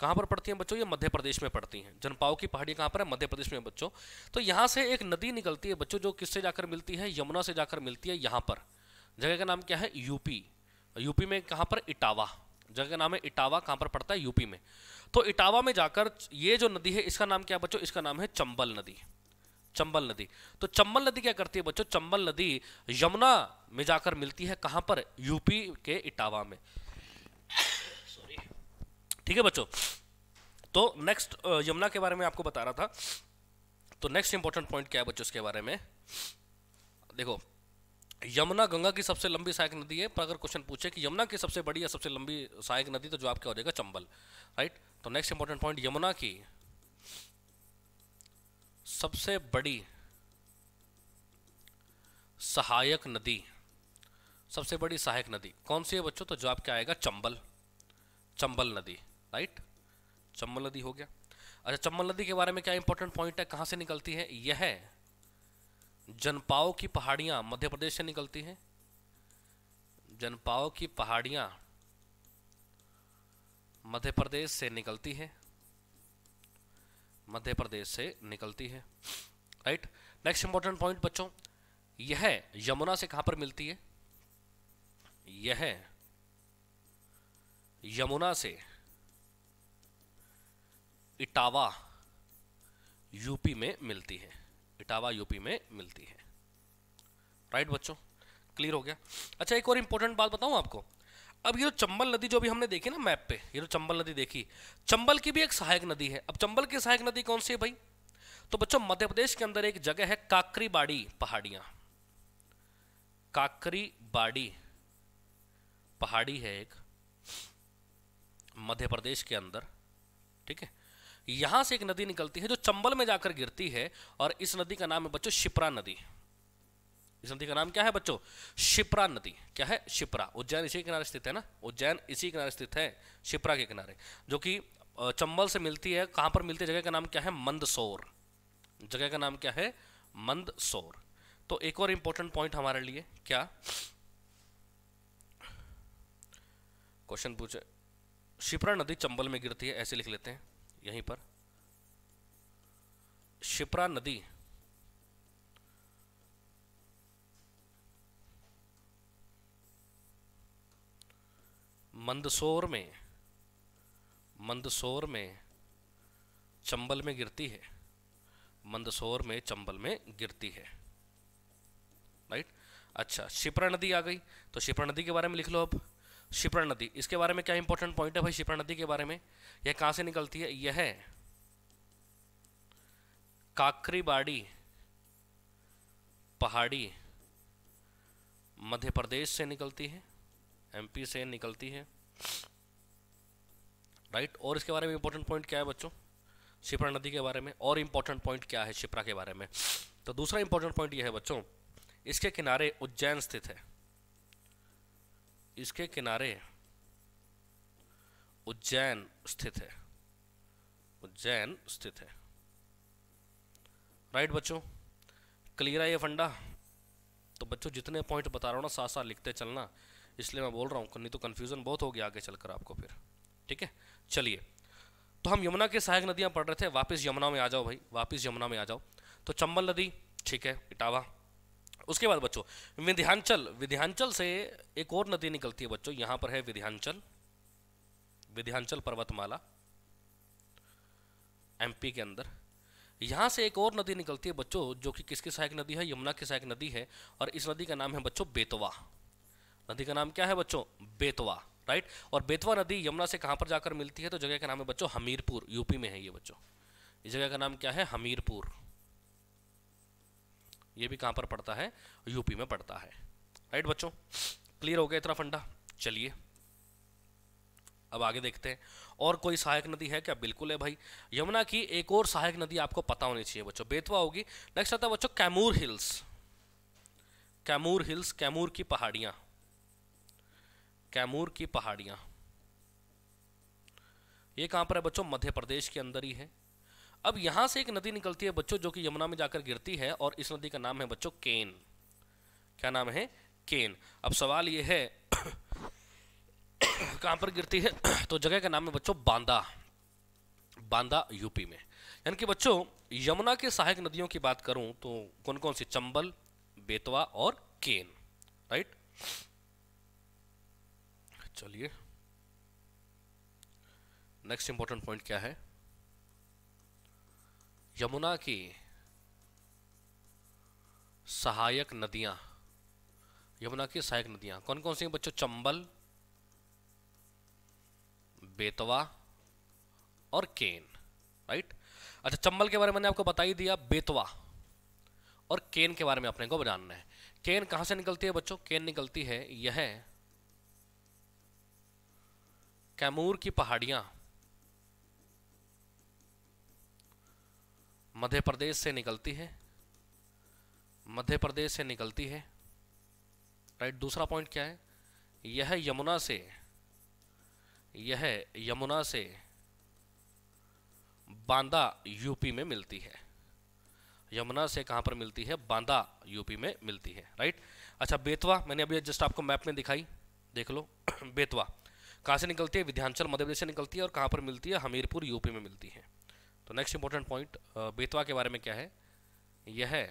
कहां पर पड़ती हैं बच्चों ये मध्य प्रदेश में पड़ती हैं जनपाव की पहाड़ी कहां पर है मध्य प्रदेश में बच्चों तो यहां से एक नदी निकलती है बच्चों जो किससे जाकर मिलती है यमुना से जाकर मिलती है यहां पर जगह का नाम क्या है यूपी यूपी में कहां पर इटावा जगह का नाम है इटावा कहाँ पर पड़ता है यूपी में तो इटावा में जाकर ये जो नदी है इसका नाम क्या बच्चों इसका नाम है चंबल नदी चंबल नदी तो चंबल नदी क्या करती है बच्चों चंबल नदी यमुना में जाकर मिलती है कहाँ पर यूपी के इटावा में ठीक है बच्चों तो नेक्स्ट यमुना के बारे में आपको बता रहा था तो नेक्स्ट इंपॉर्टेंट पॉइंट क्या है बच्चों इसके बारे में देखो यमुना गंगा की सबसे लंबी सहायक नदी है पर अगर क्वेश्चन पूछे कि यमुना की सबसे बड़ी या सबसे लंबी सहायक नदी तो जवाब क्या हो जाएगा चंबल राइट तो नेक्स्ट इंपॉर्टेंट पॉइंट यमुना की सबसे बड़ी सहायक नदी सबसे बड़ी सहायक नदी कौन सी है बच्चों तो जवाब क्या आएगा चंबल चंबल नदी राइट चंबल नदी हो गया अच्छा चंबल नदी के बारे में क्या इंपॉर्टेंट पॉइंट है कहाँ से निकलती है यह है जनपाओ की पहाड़ियां मध्य प्रदेश से निकलती हैं जनपाओ की पहाड़ियां मध्य प्रदेश से निकलती हैं मध्य प्रदेश से निकलती है राइट नेक्स्ट इंपॉर्टेंट पॉइंट बच्चों यह यमुना से कहां पर मिलती है यह यमुना से इटावा यूपी में मिलती है इटावा यूपी में मिलती है राइट बच्चों क्लियर हो गया अच्छा एक और इंपॉर्टेंट बात बताऊँ आपको अब ये जो चंबल नदी जो अभी हमने देखी ना मैप पे ये जो चंबल नदी देखी चंबल की भी एक सहायक नदी है अब चंबल की सहायक नदी कौन सी है भाई तो बच्चों मध्य प्रदेश के अंदर एक जगह है काकरीबाड़ी पहाड़ियाँ काकरीबाड़ी पहाड़ी है एक मध्य प्रदेश के अंदर ठीक है यहां से एक नदी निकलती है जो चंबल में जाकर गिरती है और इस नदी का नाम है बच्चों शिप्रा नदी इस नदी का नाम क्या है बच्चों शिप्रा नदी क्या है शिप्रा उज्जैन इसी किनारे स्थित है ना उज्जैन इसी किनारे स्थित है शिप्रा के किनारे जो कि चंबल से मिलती है कहाँ पर मिलती है जगह का नाम क्या है मंदसौर जगह का नाम क्या है मंदसौर तो एक और इंपॉर्टेंट पॉइंट हमारे लिए क्या क्वेश्चन पूछे शिप्रा नदी चंबल में गिरती है ऐसे लिख लेते हैं यहीं पर शिप्रा नदी मंदसौर में मंदसौर में चंबल में गिरती है मंदसौर में चंबल में गिरती है राइट अच्छा शिप्रा नदी आ गई तो शिप्रा नदी के बारे में लिख लो अब शिप्रा नदी इसके बारे में क्या इंपॉर्टेंट पॉइंट है भाई शिप्रा नदी के बारे में यह कहाँ से निकलती है यह काकरीबाड़ी पहाड़ी मध्य प्रदेश से निकलती है एमपी से निकलती है राइट और इसके बारे में इंपॉर्टेंट पॉइंट क्या है बच्चों शिप्रा नदी के बारे में और इंपॉर्टेंट पॉइंट क्या है शिप्रा के बारे में तो दूसरा इंपॉर्टेंट पॉइंट यह है बच्चों इसके किनारे उज्जैन स्थित है इसके किनारे उज्जैन स्थित है उज्जैन स्थित है राइट बच्चों क्लियर है ये फंडा तो बच्चों जितने पॉइंट बता रहा हूँ ना साथ साथ लिखते चलना इसलिए मैं बोल रहा हूँ नहीं तो कन्फ्यूज़न बहुत हो गया आगे चलकर आपको फिर ठीक है चलिए तो हम यमुना के सहायक नदियाँ पढ़ रहे थे वापस यमुना में आ जाओ भाई वापस यमुना में आ जाओ तो चंबल नदी ठीक है इटावा उसके बाद बच्चों विध्यांचल विध्यांचल से एक और नदी निकलती है बच्चों यहां पर है विध्यांचल विध्यांचल पर्वतमाला एमपी के अंदर यहां से एक और नदी निकलती है बच्चों जो कि किसकी सहायक नदी है यमुना की सहायक नदी है और इस नदी का नाम है बच्चों बेतवा नदी का नाम क्या है बच्चों बेतवा राइट और बेतवा नदी यमुना से कहां पर जाकर मिलती है तो जगह का नाम है बच्चों हमीरपुर यूपी में है ये बच्चों इस जगह का नाम क्या है हमीरपुर ये भी कहाँ पर पड़ता है यूपी में पड़ता है राइट बच्चों क्लियर हो गया इतना फंडा चलिए अब आगे देखते हैं और कोई सहायक नदी है क्या बिल्कुल है भाई यमुना की एक और सहायक नदी आपको पता होनी चाहिए बच्चों बेतवा होगी नेक्स्ट आता है बच्चों कैमूर हिल्स कैमूर हिल्स कैमूर की पहाड़ियां कैमूर की पहाड़ियां ये कहां पर है बच्चों मध्य प्रदेश के अंदर ही है अब यहाँ से एक नदी निकलती है बच्चों जो कि यमुना में जाकर गिरती है और इस नदी का नाम है बच्चों केन क्या नाम है केन अब सवाल ये है कहाँ पर गिरती है तो जगह का नाम है बच्चों बांदा बांदा यूपी में यानी कि बच्चों यमुना के सहायक नदियों की बात करूं तो कौन कौन सी चंबल बेतवा और केन राइट चलिए नेक्स्ट इंपॉर्टेंट पॉइंट क्या है यमुना की सहायक नदियां यमुना की सहायक नदियां कौन कौन सी हैं बच्चों चंबल बेतवा और केन राइट अच्छा चंबल के बारे में मैंने आपको बता ही दिया बेतवा और केन के बारे में अपने को जानना है केन कहां से निकलती है बच्चों केन निकलती है यह कैमूर की पहाड़ियां मध्य प्रदेश से निकलती है मध्य प्रदेश से निकलती है राइट दूसरा पॉइंट क्या है यह यमुना से यह यमुना से बांदा यूपी में मिलती है यमुना से कहां पर मिलती है बांदा यूपी में मिलती है राइट अच्छा बेतवा मैंने अभी जस्ट आपको मैप में दिखाई देख लो बेतवा कहां से निकलती है विध्यांचल मध्य प्रदेश से निकलती है और कहां पर मिलती है हमीरपुर यूपी में मिलती है तो नेक्स्ट इंपॉर्टेंट पॉइंट बेतवा के बारे में क्या है यह है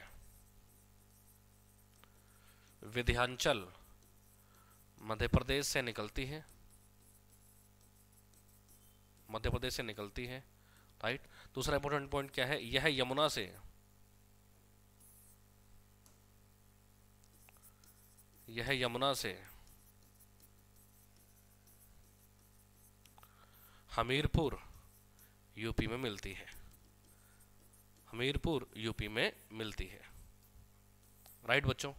विध्यांचल मध्य प्रदेश से निकलती है मध्य प्रदेश से निकलती है राइट दूसरा इंपॉर्टेंट पॉइंट क्या है यह यमुना से यह यमुना से हमीरपुर यूपी में मिलती है हमीरपुर यूपी में मिलती है राइट बच्चों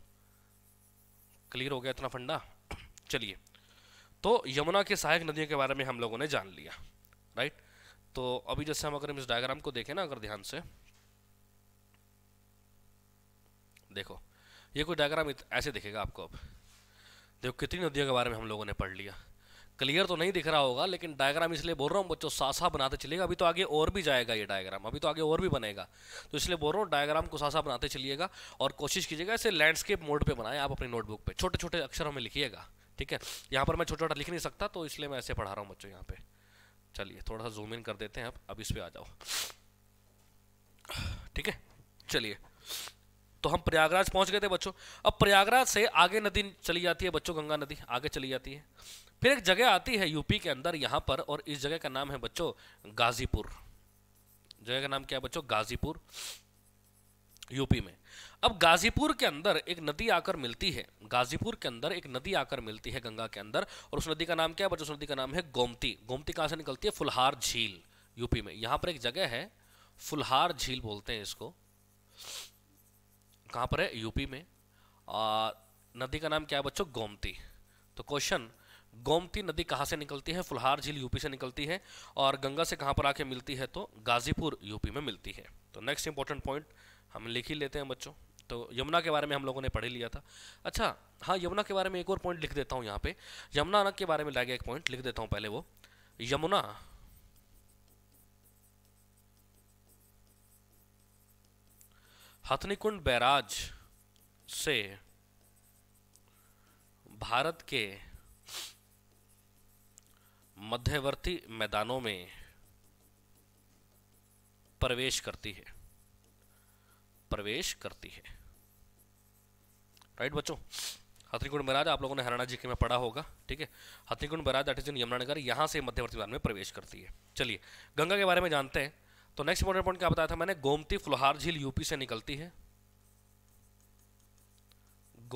क्लियर हो गया इतना फंडा चलिए तो यमुना के सहायक नदियों के बारे में हम लोगों ने जान लिया राइट तो अभी जैसे हम अगर इस डायग्राम को देखें ना अगर ध्यान से देखो ये कोई डायग्राम ऐसे दिखेगा आपको अब देखो कितनी नदियों के बारे में हम लोगों ने पढ़ लिया क्लियर तो नहीं दिख रहा होगा लेकिन डायग्राम इसलिए बोल रहा हूँ बच्चों सासा बनाते चलिएगा अभी तो आगे और भी जाएगा ये डायग्राम अभी तो आगे और भी बनेगा तो इसलिए बोल रहा हूँ डायग्राम को सासा बनाते चलिएगा और कोशिश कीजिएगा इसे लैंडस्केप मोड पर बनाएं आप अपनी नोटबुक पर छोटे छोटे अक्षरों में लिखिएगा ठीक है यहाँ पर मैं छोटा छोटा लिख नहीं सकता तो इसलिए मैं ऐसे पढ़ा रहा हूँ बच्चों यहाँ पर चलिए थोड़ा सा जूम इन कर देते हैं अब अब इस पर आ जाओ ठीक है चलिए तो हम प्रयागराज पहुंच गए थे बच्चों अब प्रयागराज से आगे नदी चली जाती है बच्चों गंगा नदी आगे चली जाती है फिर एक जगह आती है यूपी के अंदर यहाँ पर और इस जगह का नाम है बच्चों गाजीपुर जगह का नाम क्या है बच्चों गाजीपुर यूपी में अब गाजीपुर के अंदर एक नदी आकर मिलती है गाजीपुर के अंदर एक नदी आकर मिलती है गंगा के अंदर और उस नदी का नाम क्या है बच्चों उस नदी का नाम है गोमती गोमती कहाँ से निकलती है फुलहार झील यूपी में यहाँ पर एक जगह है फुलहार झील बोलते हैं इसको कहाँ पर है यूपी में आ, नदी का नाम क्या है बच्चों गोमती तो क्वेश्चन गोमती नदी कहाँ से निकलती है फुलहार झील यूपी से निकलती है और गंगा से कहाँ पर आके मिलती है तो गाजीपुर यूपी में मिलती है तो नेक्स्ट इंपॉर्टेंट पॉइंट हम लिख ही लेते हैं बच्चों तो यमुना के बारे में हम लोगों ने पढ़ लिया था अच्छा हाँ यमुना के बारे में एक और पॉइंट लिख देता हूँ यहाँ पे यमुना अनक के बारे में लाया एक पॉइंट लिख देता हूँ पहले वो यमुना हथनीकुंड बैराज से भारत के मध्यवर्ती मैदानों में प्रवेश करती है प्रवेश करती है राइट बच्चों हथनीकुंड बैराज आप लोगों ने हरियाणा जी के में पढ़ा होगा ठीक है Hathnikund barrage that is in Yamunanagar यहाँ से मध्यवर्ती मैदान में प्रवेश करती है चलिए गंगा के बारे में जानते हैं तो नेक्स्ट इंपॉर्टेंट पॉइंट क्या बताया था मैंने गोमती फुलहार झील यूपी से निकलती है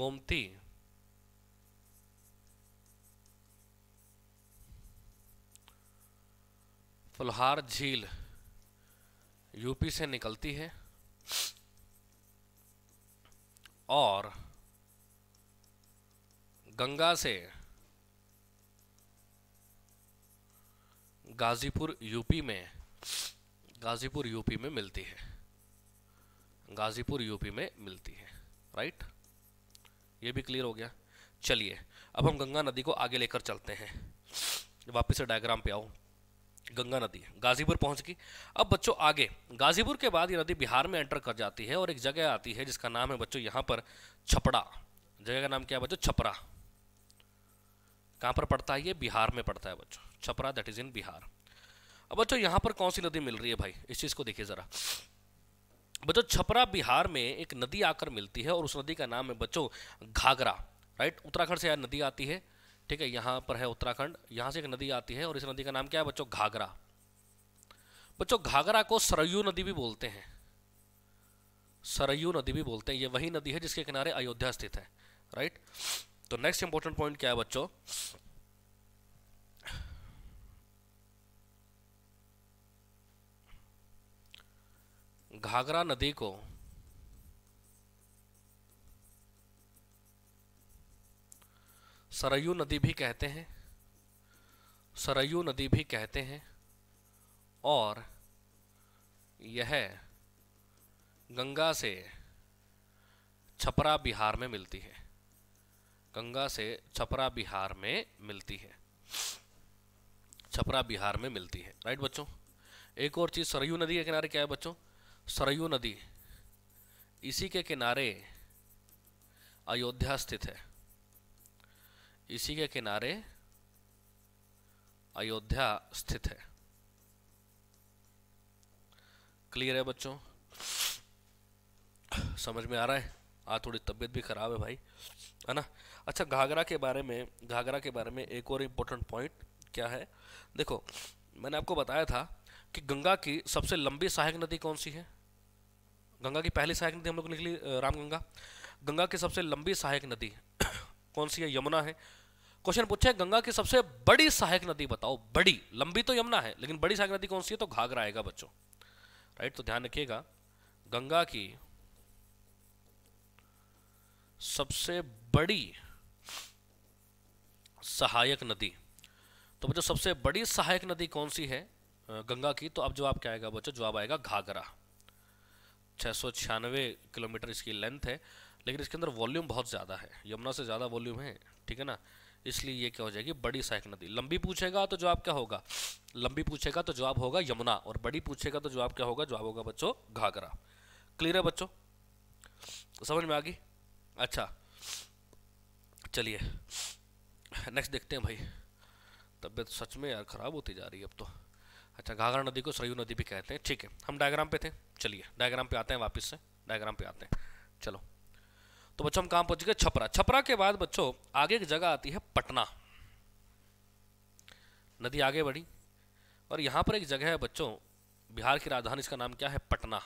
गोमती फुल्हार झील यूपी से निकलती है और गंगा से गाजीपुर यूपी में गाजीपुर यूपी में मिलती है गाजीपुर यूपी में मिलती है राइट ये भी क्लियर हो गया चलिए अब हम गंगा नदी को आगे लेकर चलते हैं वापस से डायग्राम पे आओ गंगा नदी गाजीपुर पहुंच गई अब बच्चों आगे गाजीपुर के बाद ये नदी बिहार में एंटर कर जाती है और एक जगह आती है जिसका नाम है बच्चों यहाँ पर छपड़ा जगह का नाम क्या है बच्चों छपरा कहाँ पर पड़ता है ये बिहार में पड़ता है बच्चों Chhapra that is in Bihar अब बच्चों यहाँ पर कौन सी नदी मिल रही है भाई इस चीज़ को देखिए ज़रा बच्चों छपरा बिहार में एक नदी आकर मिलती है और उस नदी का नाम है बच्चों घाघरा राइट उत्तराखंड से यार नदी आती है ठीक है यहाँ पर है उत्तराखंड यहाँ से एक नदी आती है और इस नदी का नाम क्या है बच्चों घाघरा बच्चों घाघरा को सरयू नदी भी बोलते हैं सरयू नदी भी बोलते हैं ये वही नदी है जिसके किनारे अयोध्या स्थित है राइट तो नेक्स्ट इंपॉर्टेंट पॉइंट क्या है बच्चों घाघरा नदी को सरयू नदी भी कहते हैं सरयू नदी भी कहते हैं और यह गंगा से छपरा बिहार में मिलती है गंगा से छपरा बिहार में मिलती है छपरा बिहार में मिलती है राइट बच्चों एक और चीज़ सरयू नदी के किनारे क्या है बच्चों सरयू नदी इसी के किनारे अयोध्या स्थित है इसी के किनारे अयोध्या स्थित है क्लियर है बच्चों समझ में आ रहा है आज थोड़ी तबीयत भी खराब है भाई है ना अच्छा घाघरा के बारे में घाघरा के बारे में एक और इम्पोर्टेंट पॉइंट क्या है देखो मैंने आपको बताया था कि गंगा की सबसे लंबी सहायक नदी कौन सी है गंगा की पहली सहायक नदी हम लोग निकली रामगंगा गंगा की सबसे लंबी सहायक नदी कौन सी है यमुना है क्वेश्चन पूछे गंगा की सबसे बड़ी सहायक नदी बताओ बड़ी लंबी तो यमुना है लेकिन बड़ी सहायक नदी कौन सी है तो घाघरा आएगा बच्चों राइट तो ध्यान रखिएगा गंगा की सबसे बड़ी सहायक नदी तो बच्चों सबसे बड़ी सहायक नदी कौन सी है गंगा की तो अब जवाब क्या आएगा बच्चों जवाब आएगा घाघरा छियानवे किलोमीटर इसकी लेंथ है लेकिन इसके अंदर वॉल्यूम बहुत ज़्यादा है यमुना से ज़्यादा वॉल्यूम है ठीक है ना इसलिए ये क्या हो जाएगी बड़ी सहायक नदी लंबी पूछेगा तो जवाब क्या होगा लंबी पूछेगा तो जवाब होगा यमुना और बड़ी पूछेगा तो जवाब क्या होगा जवाब होगा बच्चों घाघरा क्लियर है बच्चों समझ में आ गई अच्छा चलिए नेक्स्ट देखते हैं भाई तबीयत सच में यार ख़राब होती जा रही है अब तो अच्छा घाघरा नदी को सरयू नदी भी कहते हैं ठीक है हम डायग्राम पे थे चलिए डायग्राम पे आते हैं वापस से डायग्राम पे आते हैं चलो तो बच्चों हम कहाँ पहुंच गए छपरा छपरा के बाद बच्चों आगे एक जगह आती है पटना नदी आगे बढ़ी और यहाँ पर एक जगह है बच्चों बिहार की राजधानी इसका नाम क्या है पटना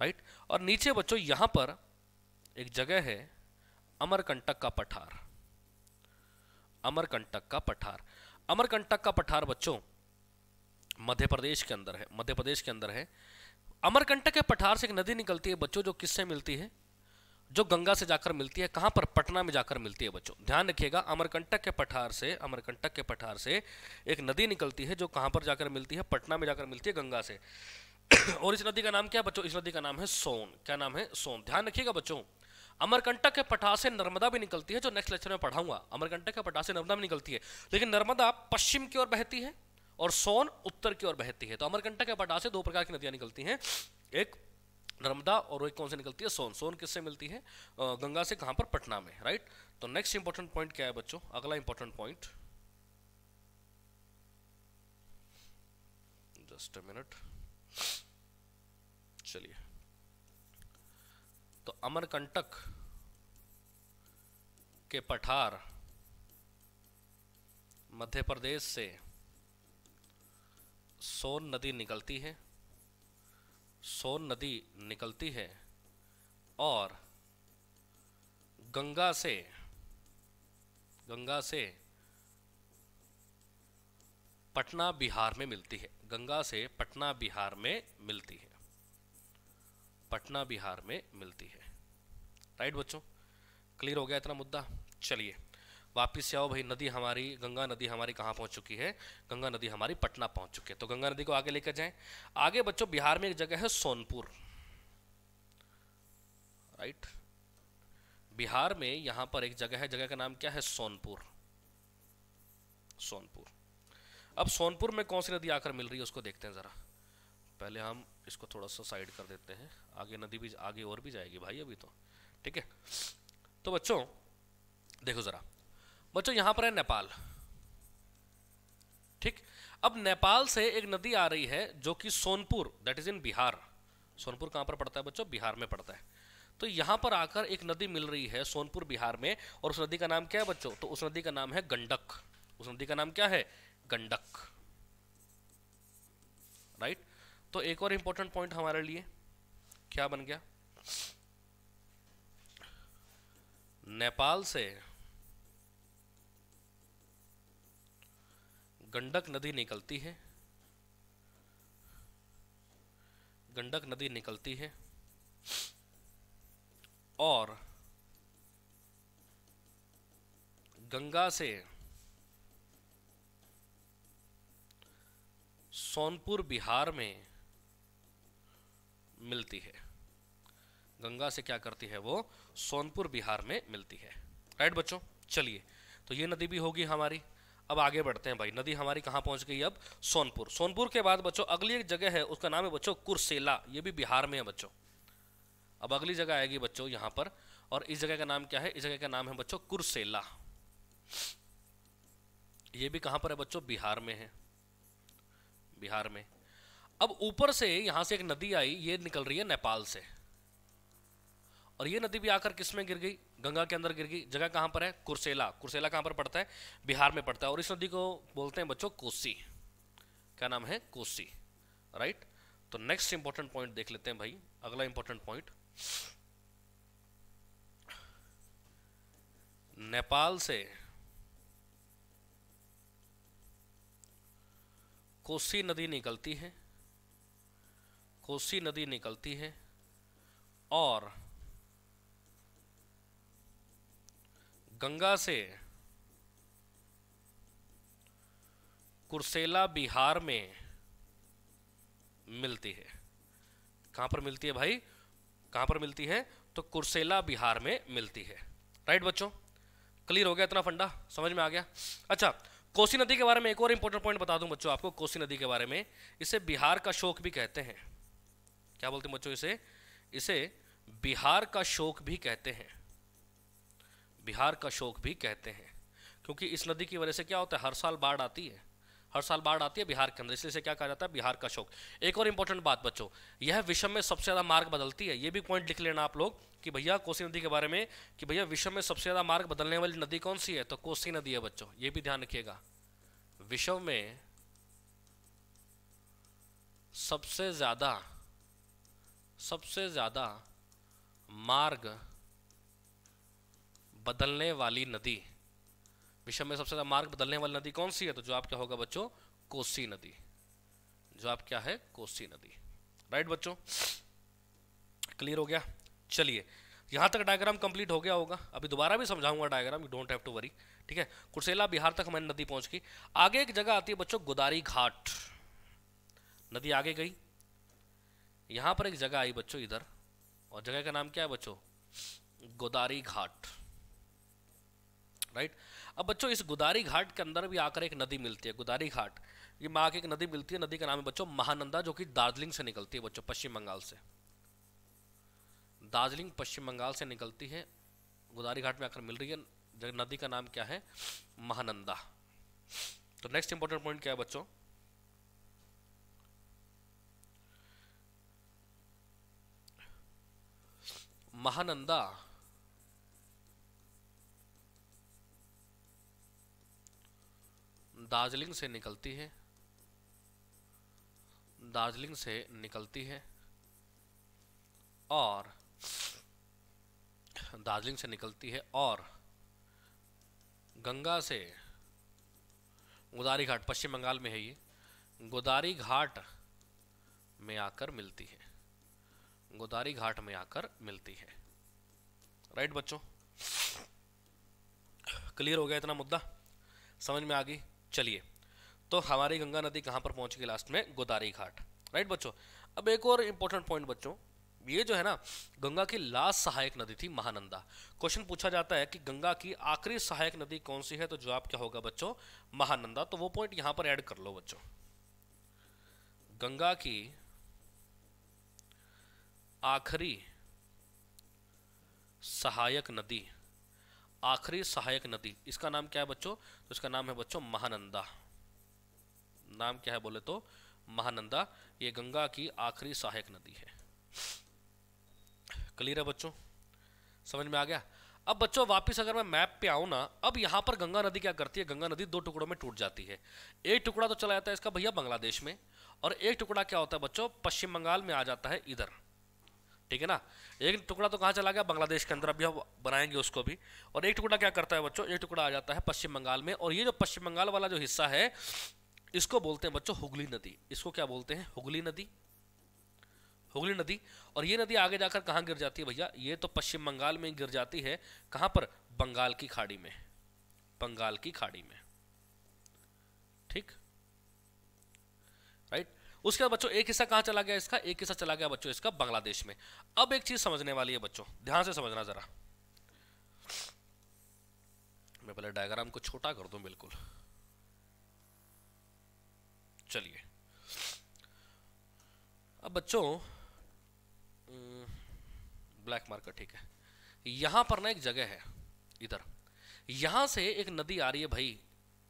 राइट और नीचे बच्चों यहाँ पर एक जगह है अमरकंटक का पठार अमरकंटक का पठार अमरकंटक का पठार बच्चों मध्य प्रदेश के अंदर है मध्य प्रदेश के अंदर है अमरकंटक के पठार से एक नदी निकलती है बच्चों जो किससे मिलती है जो गंगा से जाकर मिलती है कहां पर पटना में जाकर मिलती है बच्चों ध्यान रखिएगा अमरकंटक के पठार से अमरकंटक के पठार से एक नदी निकलती है जो कहां पर जाकर मिलती है पटना में जाकर मिलती है गंगा से और इस नदी का नाम क्या बच्चों इस नदी का नाम है सोन क्या नाम है सोन ध्यान रखिएगा बच्चों अमरकंटक के पठार से नर्मदा भी निकलती है जो नेक्स्ट लेक्चर में पढ़ाऊंगा अमरकंटक के पठार से नर्मदा भी निकलती है लेकिन नर्मदा पश्चिम की ओर बहती है और सोन उत्तर की ओर बहती है तो अमरकंटक के पठार से दो प्रकार की नदियां निकलती हैं एक नर्मदा और वही कौन से निकलती है सोन सोन किससे मिलती है गंगा से कहां पर पटना में राइट तो नेक्स्ट इंपॉर्टेंट पॉइंट क्या है बच्चों अगला इंपॉर्टेंट पॉइंट जस्ट मिनट चलिए तो अमरकंटक के पठार मध्य प्रदेश से सोन नदी निकलती है सोन नदी निकलती है और गंगा से गंगा से पटना बिहार में मिलती है गंगा से पटना बिहार में मिलती है पटना बिहार में मिलती है राइट बच्चों क्लियर हो गया इतना मुद्दा चलिए वापिस आओ भाई नदी हमारी गंगा नदी हमारी कहाँ पहुँच चुकी है गंगा नदी हमारी पटना पहुँच चुकी है तो गंगा नदी को आगे लेकर जाएं आगे बच्चों बिहार में एक जगह है सोनपुर राइट बिहार में यहाँ पर एक जगह है जगह का नाम क्या है सोनपुर सोनपुर अब सोनपुर में कौन सी नदी आकर मिल रही है उसको देखते हैं ज़रा पहले हम इसको थोड़ा सा साइड कर देते हैं आगे नदी भी आगे और भी जाएगी भाई अभी तो ठीक है तो बच्चों देखो ज़रा बच्चों यहां पर है नेपाल ठीक अब नेपाल से एक नदी आ रही है जो कि Sonpur that is in Bihar Sonpur कहां पर पड़ता है बच्चों बिहार में पड़ता है तो यहां पर आकर एक नदी मिल रही है सोनपुर बिहार में और उस नदी का नाम क्या है बच्चों तो उस नदी का नाम है गंडक उस नदी का नाम क्या है गंडक राइट तो एक और इंपॉर्टेंट पॉइंट हमारे लिए क्या बन गया नेपाल से गंडक नदी निकलती है गंडक नदी निकलती है और गंगा से सोनपुर बिहार में मिलती है गंगा से क्या करती है वो सोनपुर बिहार में मिलती है राइट बच्चों चलिए तो ये नदी भी होगी हमारी अब आगे बढ़ते हैं भाई नदी हमारी कहाँ पहुँच गई अब सोनपुर सोनपुर के बाद बच्चों अगली एक जगह है उसका नाम है बच्चों कुरसेला ये भी बिहार में है बच्चों अब अगली जगह आएगी बच्चों यहाँ पर और इस जगह का नाम क्या है इस जगह का नाम है बच्चों कुरसेला ये भी कहाँ पर है बच्चों बिहार में है बिहार में अब ऊपर से यहाँ से एक नदी आई ये निकल रही है नेपाल से और ये नदी भी आकर किस में गिर गई गंगा के अंदर गिर गई जगह कहाँ पर है कुरसेला कुरसेला कहाँ पर पड़ता है बिहार में पड़ता है और इस नदी को बोलते हैं बच्चों कोसी क्या नाम है कोसी राइट तो नेक्स्ट इंपॉर्टेंट पॉइंट देख लेते हैं भाई अगला इंपॉर्टेंट पॉइंट नेपाल से कोसी नदी निकलती है कोसी नदी निकलती है और गंगा से कुर्सेला बिहार में मिलती है कहां पर मिलती है भाई कहां पर मिलती है तो कुरसेला बिहार में मिलती है राइट बच्चों क्लियर हो गया इतना फंडा समझ में आ गया अच्छा कोसी नदी के बारे में एक और इंपॉर्टेंट पॉइंट बता दूं बच्चों आपको कोसी नदी के बारे में इसे बिहार का शोक भी कहते हैं क्या बोलते हैं बच्चों इसे इसे बिहार का शोक भी कहते हैं बिहार का शोक भी कहते हैं क्योंकि इस नदी की वजह से क्या होता है हर साल बाढ़ आती है हर साल बाढ़ आती है बिहार के अंदर इसलिए से क्या कहा जाता है बिहार का शोक एक और इंपॉर्टेंट बात बच्चों यह विश्व में सबसे ज़्यादा मार्ग बदलती है यह भी पॉइंट लिख लेना आप लोग कि भैया कोसी नदी के बारे में कि भैया विश्व में सबसे ज़्यादा मार्ग बदलने वाली नदी कौन सी है तो कोसी नदी है बच्चों ये भी ध्यान रखिएगा विश्व में सबसे ज़्यादा सबसे ज़्यादा मार्ग बदलने वाली नदी विश्व में सबसे ज़्यादा मार्ग बदलने वाली नदी कौन सी है तो जवाब क्या होगा बच्चों कोसी नदी जवाब क्या है कोसी नदी राइट बच्चों क्लियर हो गया चलिए यहां तक डायग्राम कंप्लीट हो गया होगा अभी दोबारा भी समझाऊंगा diagram you don't have to worry ठीक है कुर्सेला बिहार तक हमारी नदी पहुंच गई आगे एक जगह आती है बच्चों गोदारी घाट नदी आगे गई यहां पर एक जगह आई बच्चों इधर और जगह का नाम क्या है बच्चों गोदारी घाट राइट अब बच्चों इस गुदारी घाट के अंदर भी आकर एक नदी मिलती है गुदारी घाट ये माँ की एक नदी मिलती है नदी का नाम है बच्चों महानंदा जो कि दार्जिलिंग से निकलती है बच्चों पश्चिम बंगाल से दार्जिलिंग पश्चिम बंगाल से निकलती है गुदारी घाट में आकर मिल रही है नदी का नाम क्या है महानंदा तो नेक्स्ट इंपॉर्टेंट पॉइंट क्या है बच्चों महानंदा दार्जिलिंग से निकलती है दार्जिलिंग से निकलती है और दार्जिलिंग से निकलती है और गंगा से गोदारी घाट पश्चिम बंगाल में है ये गोदारी घाट में आकर मिलती है गोदारी घाट में आकर मिलती है राइट बच्चों क्लियर हो गया इतना मुद्दा समझ में आ गई चलिए तो हमारी गंगा नदी कहाँ पर पहुँच गई लास्ट में गोदारी घाट राइट बच्चों अब एक और इम्पोर्टेंट पॉइंट बच्चों ये जो है ना गंगा की लास्ट सहायक नदी थी महानंदा क्वेश्चन पूछा जाता है कि गंगा की आखिरी सहायक नदी कौन सी है तो जवाब क्या होगा बच्चों महानंदा तो वो पॉइंट यहां पर ऐड कर लो बच्चों गंगा की आखिरी सहायक नदी आखिरी सहायक नदी इसका नाम क्या है बच्चों तो इसका नाम है बच्चों महानंदा नाम क्या है बोले तो महानंदा ये गंगा की आखिरी सहायक नदी है क्लियर है बच्चों समझ में आ गया अब बच्चों वापस अगर मैं मैप पे आऊँ ना अब यहाँ पर गंगा नदी क्या करती है गंगा नदी दो टुकड़ों में टूट जाती है एक टुकड़ा तो चला जाता है इसका भैया बांग्लादेश में और एक टुकड़ा क्या होता है बच्चों पश्चिम बंगाल में आ जाता है इधर ठीक है ना एक टुकड़ा तो कहाँ चला गया बांग्लादेश के अंदर अभी हम बनाएंगे उसको भी और एक टुकड़ा क्या करता है बच्चों एक टुकड़ा आ जाता है पश्चिम बंगाल में और ये जो पश्चिम बंगाल वाला जो हिस्सा है इसको बोलते हैं बच्चों हुगली नदी इसको क्या बोलते हैं हुगली नदी हुगली नदी और ये नदी आगे जाकर कहाँ गिर जाती है भैया ये तो पश्चिम बंगाल में गिर जाती है कहाँ पर बंगाल की खाड़ी में बंगाल की खाड़ी में ठीक उसके बाद बच्चों एक हिस्सा कहाँ चला गया इसका एक हिस्सा चला गया बच्चों इसका बांग्लादेश में अब एक चीज समझने वाली है बच्चों ध्यान से समझना जरा मैं पहले डायग्राम को छोटा कर दूं बिल्कुल चलिए अब बच्चों ब्लैक मार्कर ठीक है यहां पर ना एक जगह है इधर यहां से एक नदी आ रही है भाई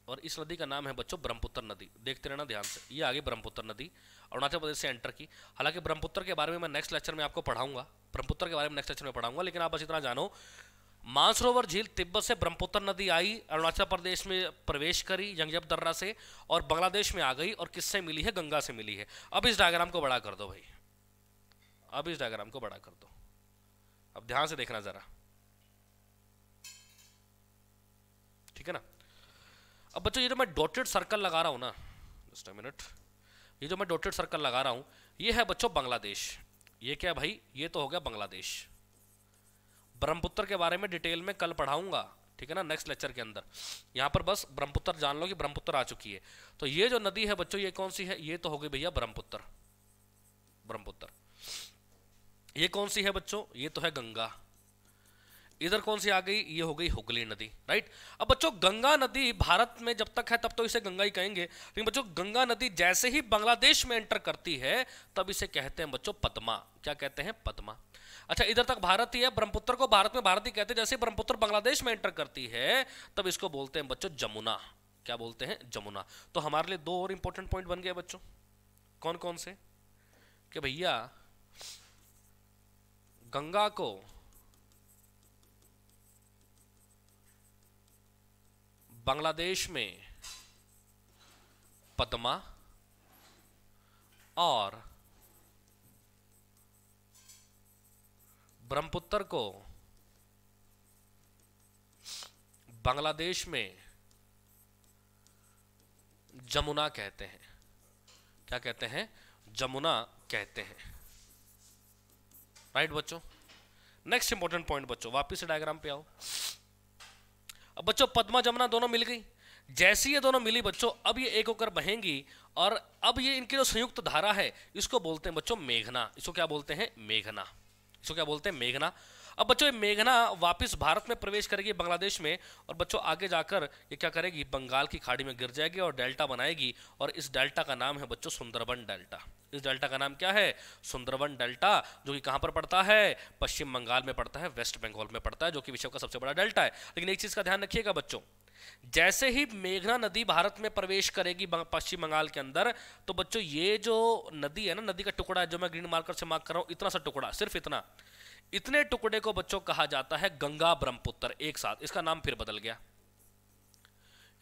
और इस नदी का नाम है बच्चों ब्रह्मपुत्र नदी देखते रहना ध्यान से ये आगे ब्रह्मपुत्र नदी अरुणाचल प्रदेश से एंटर की हालांकि ब्रह्मपुत्र के बारे में मैं नेक्स्ट लेक्चर में आपको पढ़ाऊंगा ब्रह्मपुत्र के बारे में नेक्स्ट लेक्चर में पढ़ाऊंगा लेकिन आप बस इतना जानो मानसरोवर झील तिब्बत से ब्रह्मपुत्र नदी आई अरुणाचल प्रदेश में प्रवेश करी यंगजब दर्रा से और बांग्लादेश में आ गई और किससे मिली है गंगा से मिली है अब इस डायग्राम को बड़ा कर दो भाई अब इस डायग्राम को बड़ा कर दो अब ध्यान से देखना जरा ठीक है ना अब बच्चों ये जो मैं डॉटेड सर्कल लगा रहा हूँ ना जस्ट मिनट ये जो मैं डॉटेड सर्कल लगा रहा हूँ ये है बच्चों बांग्लादेश ये क्या भाई ये तो हो गया बांग्लादेश ब्रह्मपुत्र के बारे में डिटेल में कल पढ़ाऊंगा ठीक है ना नेक्स्ट लेक्चर के अंदर यहाँ पर बस ब्रह्मपुत्र जान लो कि ब्रह्मपुत्र आ चुकी है तो ये जो नदी है बच्चों ये कौन सी है ये तो हो गई भैया ब्रह्मपुत्र ब्रह्मपुत्र ये कौन सी है बच्चों ये तो है गंगा इधर कौन सी आ गई ये हो गई हुगली नदी राइट अब बच्चों गंगा नदी भारत में जब तक है तब तो इसे गंगा ही कहेंगे लेकिन बच्चों गंगा नदी जैसे ही बांग्लादेश में एंटर करती है तब इसे कहते हैं बच्चों पद्मा क्या कहते हैं पद्मा अच्छा इधर तक भारत ही है ब्रह्मपुत्र को भारत में भारत ही कहते हैं जैसे ब्रह्मपुत्र बांग्लादेश में एंटर करती है तब इसको बोलते हैं बच्चों जमुना क्या बोलते हैं जमुना तो हमारे लिए दो और इंपॉर्टेंट पॉइंट बन गए बच्चों कौन कौन से भैया गंगा को बांग्लादेश में पद्मा और ब्रह्मपुत्र को बांग्लादेश में जमुना कहते हैं क्या कहते हैं जमुना कहते हैं राइट बच्चों नेक्स्ट इंपॉर्टेंट पॉइंट बच्चों वापस डायग्राम पे आओ अब बच्चों पद्मा जमुना दोनों मिल गई जैसी ये दोनों मिली बच्चों अब ये एक होकर बहेंगी और अब ये इनकी जो संयुक्त धारा है इसको बोलते हैं बच्चों मेघना इसको क्या बोलते हैं मेघना इसको क्या बोलते हैं मेघना अब बच्चों मेघना वापस भारत में प्रवेश करेगी बांग्लादेश में और बच्चों आगे जाकर ये क्या करेगी बंगाल की खाड़ी में गिर जाएगी और डेल्टा बनाएगी और इस डेल्टा का नाम है बच्चों सुंदरबन डेल्टा इस डेल्टा का नाम क्या है सुंदरबन डेल्टा जो कि कहां पर पड़ता है पश्चिम बंगाल में पड़ता है वेस्ट बंगाल में पड़ता है जो कि विश्व का सबसे बड़ा डेल्टा है लेकिन एक चीज का ध्यान रखिएगा बच्चों जैसे ही मेघना नदी भारत में प्रवेश करेगी पश्चिम बंगाल के अंदर तो बच्चों ये जो नदी है ना नदी का टुकड़ा है जो मैं ग्रीन मार्कर से मार्क कर रहा हूं इतना सा टुकड़ा सिर्फ इतना इतने टुकड़े को बच्चों कहा जाता है गंगा ब्रह्मपुत्र एक साथ इसका नाम फिर बदल गया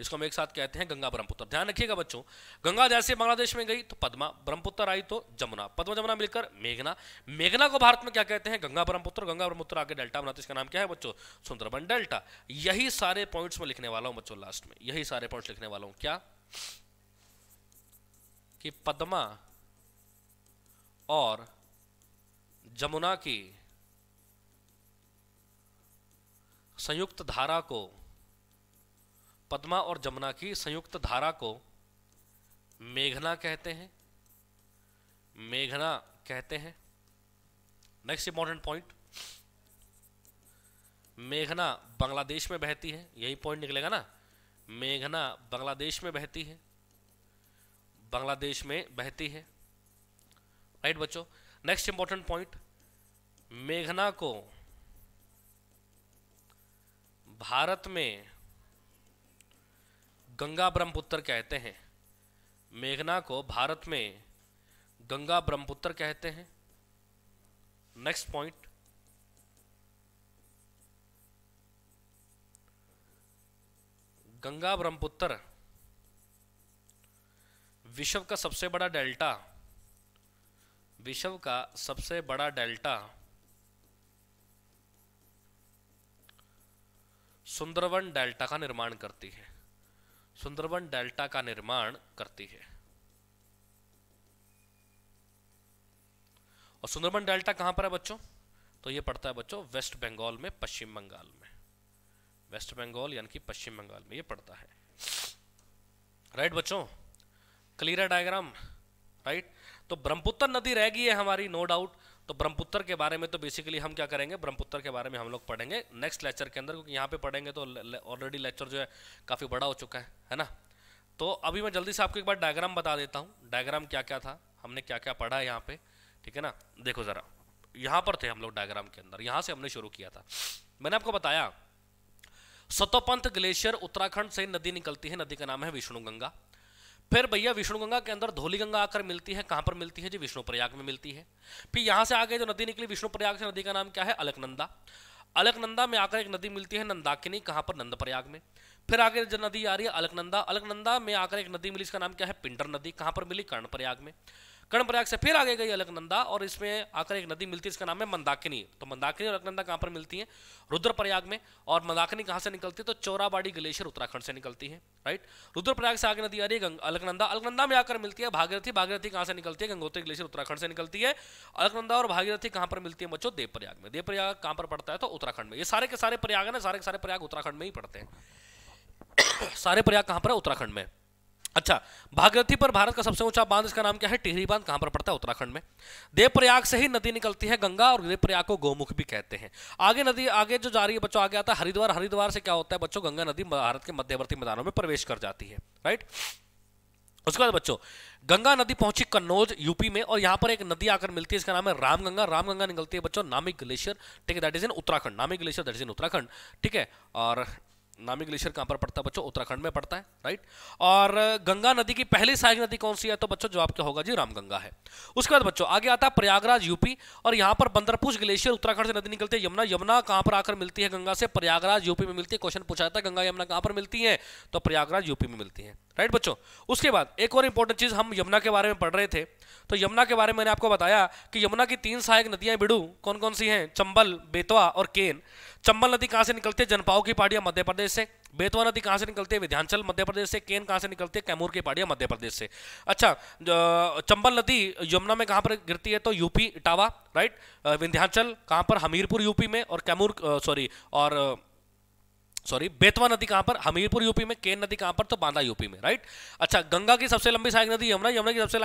इसको हम एक साथ कहते हैं गंगा ब्रह्मपुत्र ध्यान रखिएगा बच्चों गंगा जैसे बांग्लादेश में गई तो पद्मा ब्रह्मपुत्र आई तो जमुना पद्मा जमुना मिलकर मेघना मेघना को भारत में क्या कहते हैं गंगा ब्रह्मपुत्र गंगा ब्रह्मपुत्र आगे डेल्टा बनाते इसका नाम क्या है बच्चों सुंदरबन डेल्टा यही सारे पॉइंट्स में लिखने वाला हूं बच्चों लास्ट में यही सारे पॉइंट लिखने वाला हूं क्या कि पदमा और जमुना की संयुक्त धारा को पद्मा और जमुना की संयुक्त धारा को मेघना कहते हैं मेघना कहते हैं नेक्स्ट इंपॉर्टेंट पॉइंट मेघना बांग्लादेश में बहती है यही पॉइंट निकलेगा ना मेघना बांग्लादेश में बहती है बांग्लादेश में बहती है राइट बच्चों नेक्स्ट इंपॉर्टेंट पॉइंट मेघना को भारत में गंगा ब्रह्मपुत्र कहते हैं मेघना को भारत में गंगा ब्रह्मपुत्र कहते हैं नेक्स्ट पॉइंट गंगा ब्रह्मपुत्र विश्व का सबसे बड़ा डेल्टा विश्व का सबसे बड़ा डेल्टा सुंदरवन डेल्टा का निर्माण करती है सुंदरवन डेल्टा का निर्माण करती है और सुंदरवन डेल्टा कहां पर है बच्चों तो ये पड़ता है बच्चों वेस्ट बंगाल में पश्चिम बंगाल में वेस्ट बंगाल यानी कि पश्चिम बंगाल में ये पड़ता है राइट बच्चों क्लियर है डायग्राम राइट तो ब्रह्मपुत्र नदी रह गई है हमारी नो डाउट तो ब्रह्मपुत्र के बारे में तो बेसिकली हम क्या करेंगे ब्रह्मपुत्र के बारे में हम लोग पढ़ेंगे नेक्स्ट लेक्चर के अंदर क्योंकि यहाँ पे पढ़ेंगे तो ऑलरेडी लेक्चर जो है काफ़ी बड़ा हो चुका है है ना तो अभी मैं जल्दी से आपको एक बार डायग्राम बता देता हूँ डायग्राम क्या क्या था हमने क्या क्या पढ़ा है यहाँ पे ठीक है ना देखो ज़रा यहाँ पर थे हम लोग डायग्राम के अंदर यहाँ से हमने शुरू किया था मैंने आपको बताया सतोपंथ ग्लेशियर उत्तराखंड से नदी निकलती है नदी का नाम है विष्णु गंगा फिर भैया विष्णु गंगा के अंदर धोली गंगा आकर मिलती है कहां पर मिलती है जी विष्णु प्रयाग में मिलती है फिर यहाँ से आगे जो नदी निकली विष्णु प्रयाग से नदी का नाम क्या है अलकनंदा अलकनंदा में आकर एक नदी मिलती है नंदाकिनी कहां पर नंद प्रयाग में फिर आगे जो नदी आ रही है अलकनंदा अलकनंदा में आकर एक नदी मिली इसका नाम क्या है पिंडर नदी कहां पर मिली कर्ण प्रयाग में कर्णप्रयाग से फिर आगे गई अलकनंदा और इसमें आकर एक नदी मिलती है इसका नाम है मंदाकिनी तो मंदाकिनी और अलकनंदा कहाँ पर मिलती है रुद्रप्रयाग में और मंदाकिनी कहाँ से निकलती है तो चौराबाड़ी ग्लेशियर उत्तराखंड से निकलती है राइट रुद्रप्रयाग से आगे नदी आ रही अलकनंदा अलकनंदा में आकर मिलती है भागीरथी भागीरथी कहाँ से निकलती है गंगोत्री ग्लेशियर उत्तराखंड से निकलती है अलकनंदा और भागीरथी कहाँ पर मिलती है बच्चों देवप्रयाग में देवप्रयाग कहाँ पर पड़ता है तो उत्तराखंड में ये सारे के सारे प्रयाग है ना सारे के सारे प्रयाग उत्तराखंड में ही पड़ते हैं सारे प्रयाग कहाँ पर है उत्तराखंड में अच्छा भागीरथी पर भारत का सबसे ऊंचा बांध इसका नाम क्या है टिहरी बांध कहां पर पड़ता है उत्तराखंड में देवप्रयाग से ही नदी निकलती है गंगा और देवप्रयाग को गोमुख भी कहते हैं आगे नदी आगे जो जा रही है बच्चों आगे आता है हरिद्वार हरिद्वार से क्या होता है बच्चों गंगा नदी भारत के मध्यवर्ती मैदानों में प्रवेश कर जाती है राइट उसके बाद बच्चों गंगा नदी पहुंची कन्नौज यूपी में और यहां पर एक नदी आकर मिलती है इसका नाम है रामगंगा रामगंगा निकलती है बच्चों नामिक ग्लेशियर ठीक है that is in Uttarakhand Namik glacier that is in Uttarakhand ठीक है और नामी ग्लेशियर कहां पर पड़ता है बच्चों उत्तराखंड में पड़ता है राइट और गंगा नदी की पहली सहायक नदी कौन सी है तो बच्चों जवाब क्या होगा जी रामगंगा है उसके बाद बच्चों आगे आता है प्रयागराज यूपी और यहाँ पर बंदरपुज ग्लेशियर उत्तराखंड से नदी निकलती है यमुना यमुना कहां पर आकर मिलती है गंगा से प्रयागराज यूपी में मिलती है क्वेश्चन पूछा जाता है गंगा यमुना कहाँ पर मिलती है तो प्रयागराज यूपी में मिलती है राइट बच्चों उसके बाद एक और इंपॉर्टेंट चीज़ हम यमुना के बारे में पढ़ रहे थे तो यमुना के बारे में मैंने आपको बताया कि यमुना की तीन सहायक नदियां बिड़ू कौन कौन सी हैं चंबल बेतवा और केन चंबल नदी कहाँ से निकलती है जनपाव की पहाड़ियां मध्य प्रदेश से बेतवा नदी कहाँ से निकलती है विध्यांचल मध्य प्रदेश से केन कहाँ से निकलती है कैमूर की पहाड़ियां मध्य प्रदेश से अच्छा चंबल नदी यमुना में कहाँ पर गिरती है तो यूपी इटावा राइट विंध्यांचल कहाँ पर हमीरपुर यूपी में और कैमूर सॉरी और सॉरी बेतवा नदी कहां पर हमीरपुर यूपी में केन नदी कहां पर तो बांदा यूपी में राइट अच्छा गंगा की सबसे लंबी सहायक नदी यमुना यमुना की सबसे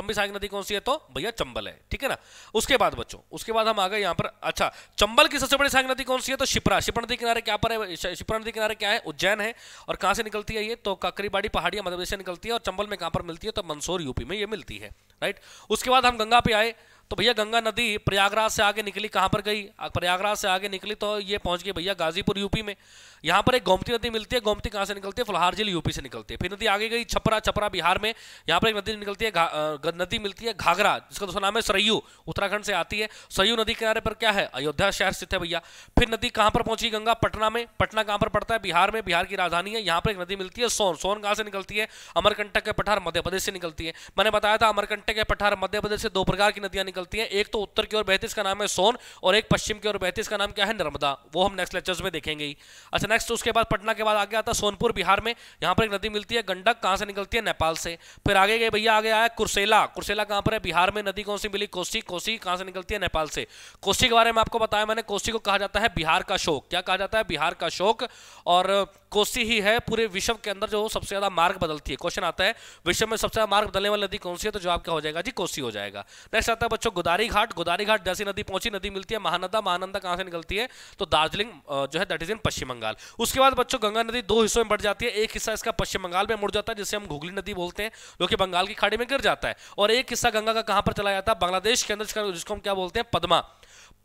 लंबी सहायक नदी कौन सी है तो भैया चंबल है ठीक है ना उसके बाद बच्चों उसके बाद हम आ गए यहाँ पर अच्छा चंबल की सबसे बड़ी सहायक नदी कौन सी है तो शिप्रा शिप्रा नदी किनारे क्या पर है शिप्रा नदी किनारे क्या है उज्जैन है और कहाँ से निकलती है ये तो काकरीबाड़ी पहाड़िया मध्यप्रदेश से निकलती है और चंबल में कहां पर मिलती है तो मंदसौर यूपी में ये मिलती है राइट उसके बाद हम गंगा पे आए तो भैया गंगा नदी प्रयागराज से आगे निकली कहां पर गई प्रयागराज से आगे निकली तो ये पहुंच गई भैया गाजीपुर यूपी में यहाँ पर एक गोमती नदी मिलती है गोमती कहाँ से निकलती है फुलहार जिले यूपी से निकलती है फिर नदी आगे गई छपरा छपरा बिहार में यहाँ पर एक नदी निकलती है नदी मिलती है घाघरा जिसका दूसरा नाम है सरयू उत्तराखंड से आती है सरयू नदी किनारे पर क्या है अयोध्या शहर स्थित है भैया फिर नदी कहाँ पर पहुंची गंगा पटना में पटना कहाँ पर पड़ता है बिहार में बिहार की राजधानी है यहाँ पर एक नदी मिलती है सोन सोन कहाँ से निकलती है अमरकंटक के पठार मध्य प्रदेश से निकलती है मैंने बताया था अमरकंटक के पठार मध्य प्रदेश से दो प्रकार की नदियां निकलती हैं एक तो उत्तर की ओर बहती इसका नाम है सोन और एक पश्चिम की ओर बहती इसका नाम क्या है नर्मदा वो हम नेक्स्ट लेक्चर्स में देखेंगे अच्छा नेक्स्ट उसके बाद पटना के बाद आगे आता है सोनपुर बिहार में यहाँ पर एक नदी मिलती है गंडक कहाँ से निकलती है नेपाल से फिर आगे गए भैया आगे आया कुर्सेला कुर्सेला कहाँ पर है बिहार में नदी कौन सी मिली कोसी कोसी कहाँ से निकलती है नेपाल से कोसी के बारे में आपको बताया मैंने कोसी को कहा जाता है बिहार का शोक क्या कहा जाता है बिहार का शोक और कोसी ही है पूरे विश्व के अंदर जो सबसे ज्यादा मार्ग बदलती है क्वेश्चन आता है विश्व में सबसे ज्यादा मार्ग बदलने वाली नदी कौन सी है तो जवाब क्या हो जाएगा जी कोसी हो जाएगा नेक्स्ट आता है बच्चों गोदारी घाट गोदारी घाट जैसी नदी पहुंची नदी मिलती है महानंदा महानंदा कहाँ से निकलती है तो दार्जिलिंग जो है that is in Paschim Bangal उसके बाद बच्चों गंगा नदी दो हिस्सों में बढ़ जाती है एक हिस्सा इसका पश्चिम बंगाल में मुड़ जाता है जिसे हम घुगली नदी बोलते हैं जो कि बंगाल की खाड़ी में गिर जाता है और एक हिस्सा गंगा का कहां पर चला जाता है बांग्लादेश के अंदर जिसको हम क्या बोलते हैं पदमा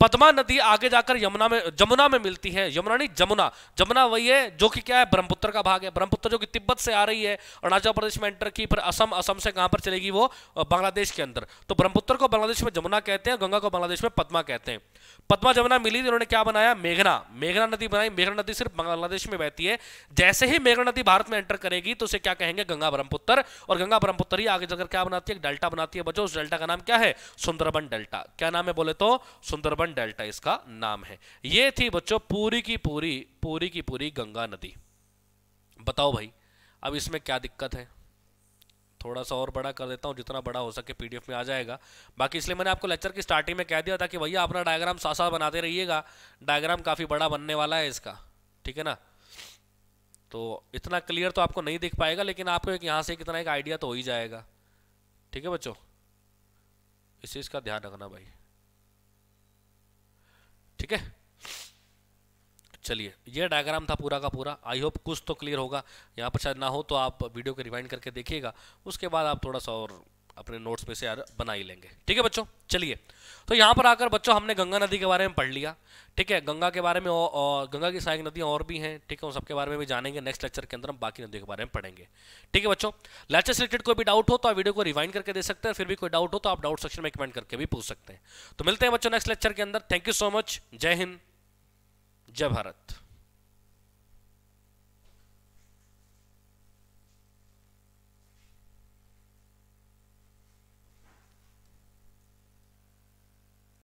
पद्मा नदी आगे जाकर यमुना में जमुना में मिलती है यमुना नहीं जमुना जमुना वही है जो कि क्या है ब्रह्मपुत्र का भाग है ब्रह्मपुत्र जो कि तिब्बत से आ रही है अरुणाचल प्रदेश में एंटर की फिर असम असम से कहां पर चलेगी वो बांग्लादेश के अंदर तो ब्रह्मपुत्र को बांग्लादेश में जमुना कहते हैं गंगा को बांग्लादेश में पदमा कहते हैं पदमा जमुना मिली उन्होंने क्या बनाया मेघना मेघना नदी बनाई मेघना नदी सिर्फ बांग्लादेश में बहती है जैसे ही मेघना नदी भारत में एंटर करेगी तो उसे क्या कहेंगे गंगा ब्रह्मपुत्र और गंगा ब्रह्मपुत्र ही आगे जाकर क्या बनाती है डेल्टा बनाती है बचो उस डेल्टा का नाम क्या है सुंदरबन डेल्टा क्या नाम है बोले तो सुंदरबन वन डेल्टा इसका नाम है ये थी बच्चों पूरी की पूरी पूरी की पूरी गंगा नदी बताओ भाई अब इसमें क्या दिक्कत है थोड़ा सा और बड़ा कर देता हूँ जितना बड़ा हो सके पीडीएफ में आ जाएगा बाकी इसलिए मैंने आपको लेक्चर की स्टार्टिंग में कह दिया था कि भैया अपना डायग्राम सा सा बनाते रहिएगा डायग्राम काफ़ी बड़ा बनने वाला है इसका ठीक है ना तो इतना क्लियर तो आपको नहीं दिख पाएगा लेकिन आपको एक यहाँ से कितना एक आइडिया तो हो ही जाएगा ठीक है बच्चों इस चीज़ का ध्यान रखना भाई ठीक है तो चलिए ये डायग्राम था पूरा का पूरा आई होप कुछ तो क्लियर होगा यहाँ पर शायद ना हो तो आप वीडियो को रिवाइंड करके देखिएगा उसके बाद आप थोड़ा सा और अपने नोट्स में से यार बना ही लेंगे ठीक है बच्चों चलिए तो यहाँ पर आकर बच्चों हमने गंगा नदी के बारे में पढ़ लिया ठीक है गंगा के बारे में और, और गंगा की सहायक नदियाँ और भी हैं ठीक है उन सबके बारे में भी जानेंगे नेक्स्ट लेक्चर के अंदर हम बाकी नदियों के बारे में पढ़ेंगे ठीक है बच्चों लेक्चर से रिलेटेड कोई भी डाउट हो तो आप वीडियो को रिवाइंड करके दे सकते हैं फिर भी कोई डाउट हो तो आप डाउट सेक्शन में कमेंट करके भी पूछ सकते हैं तो मिलते हैं बच्चों नेक्स्ट लेक्चर के अंदर थैंक यू सो मच जय हिंद जय भारत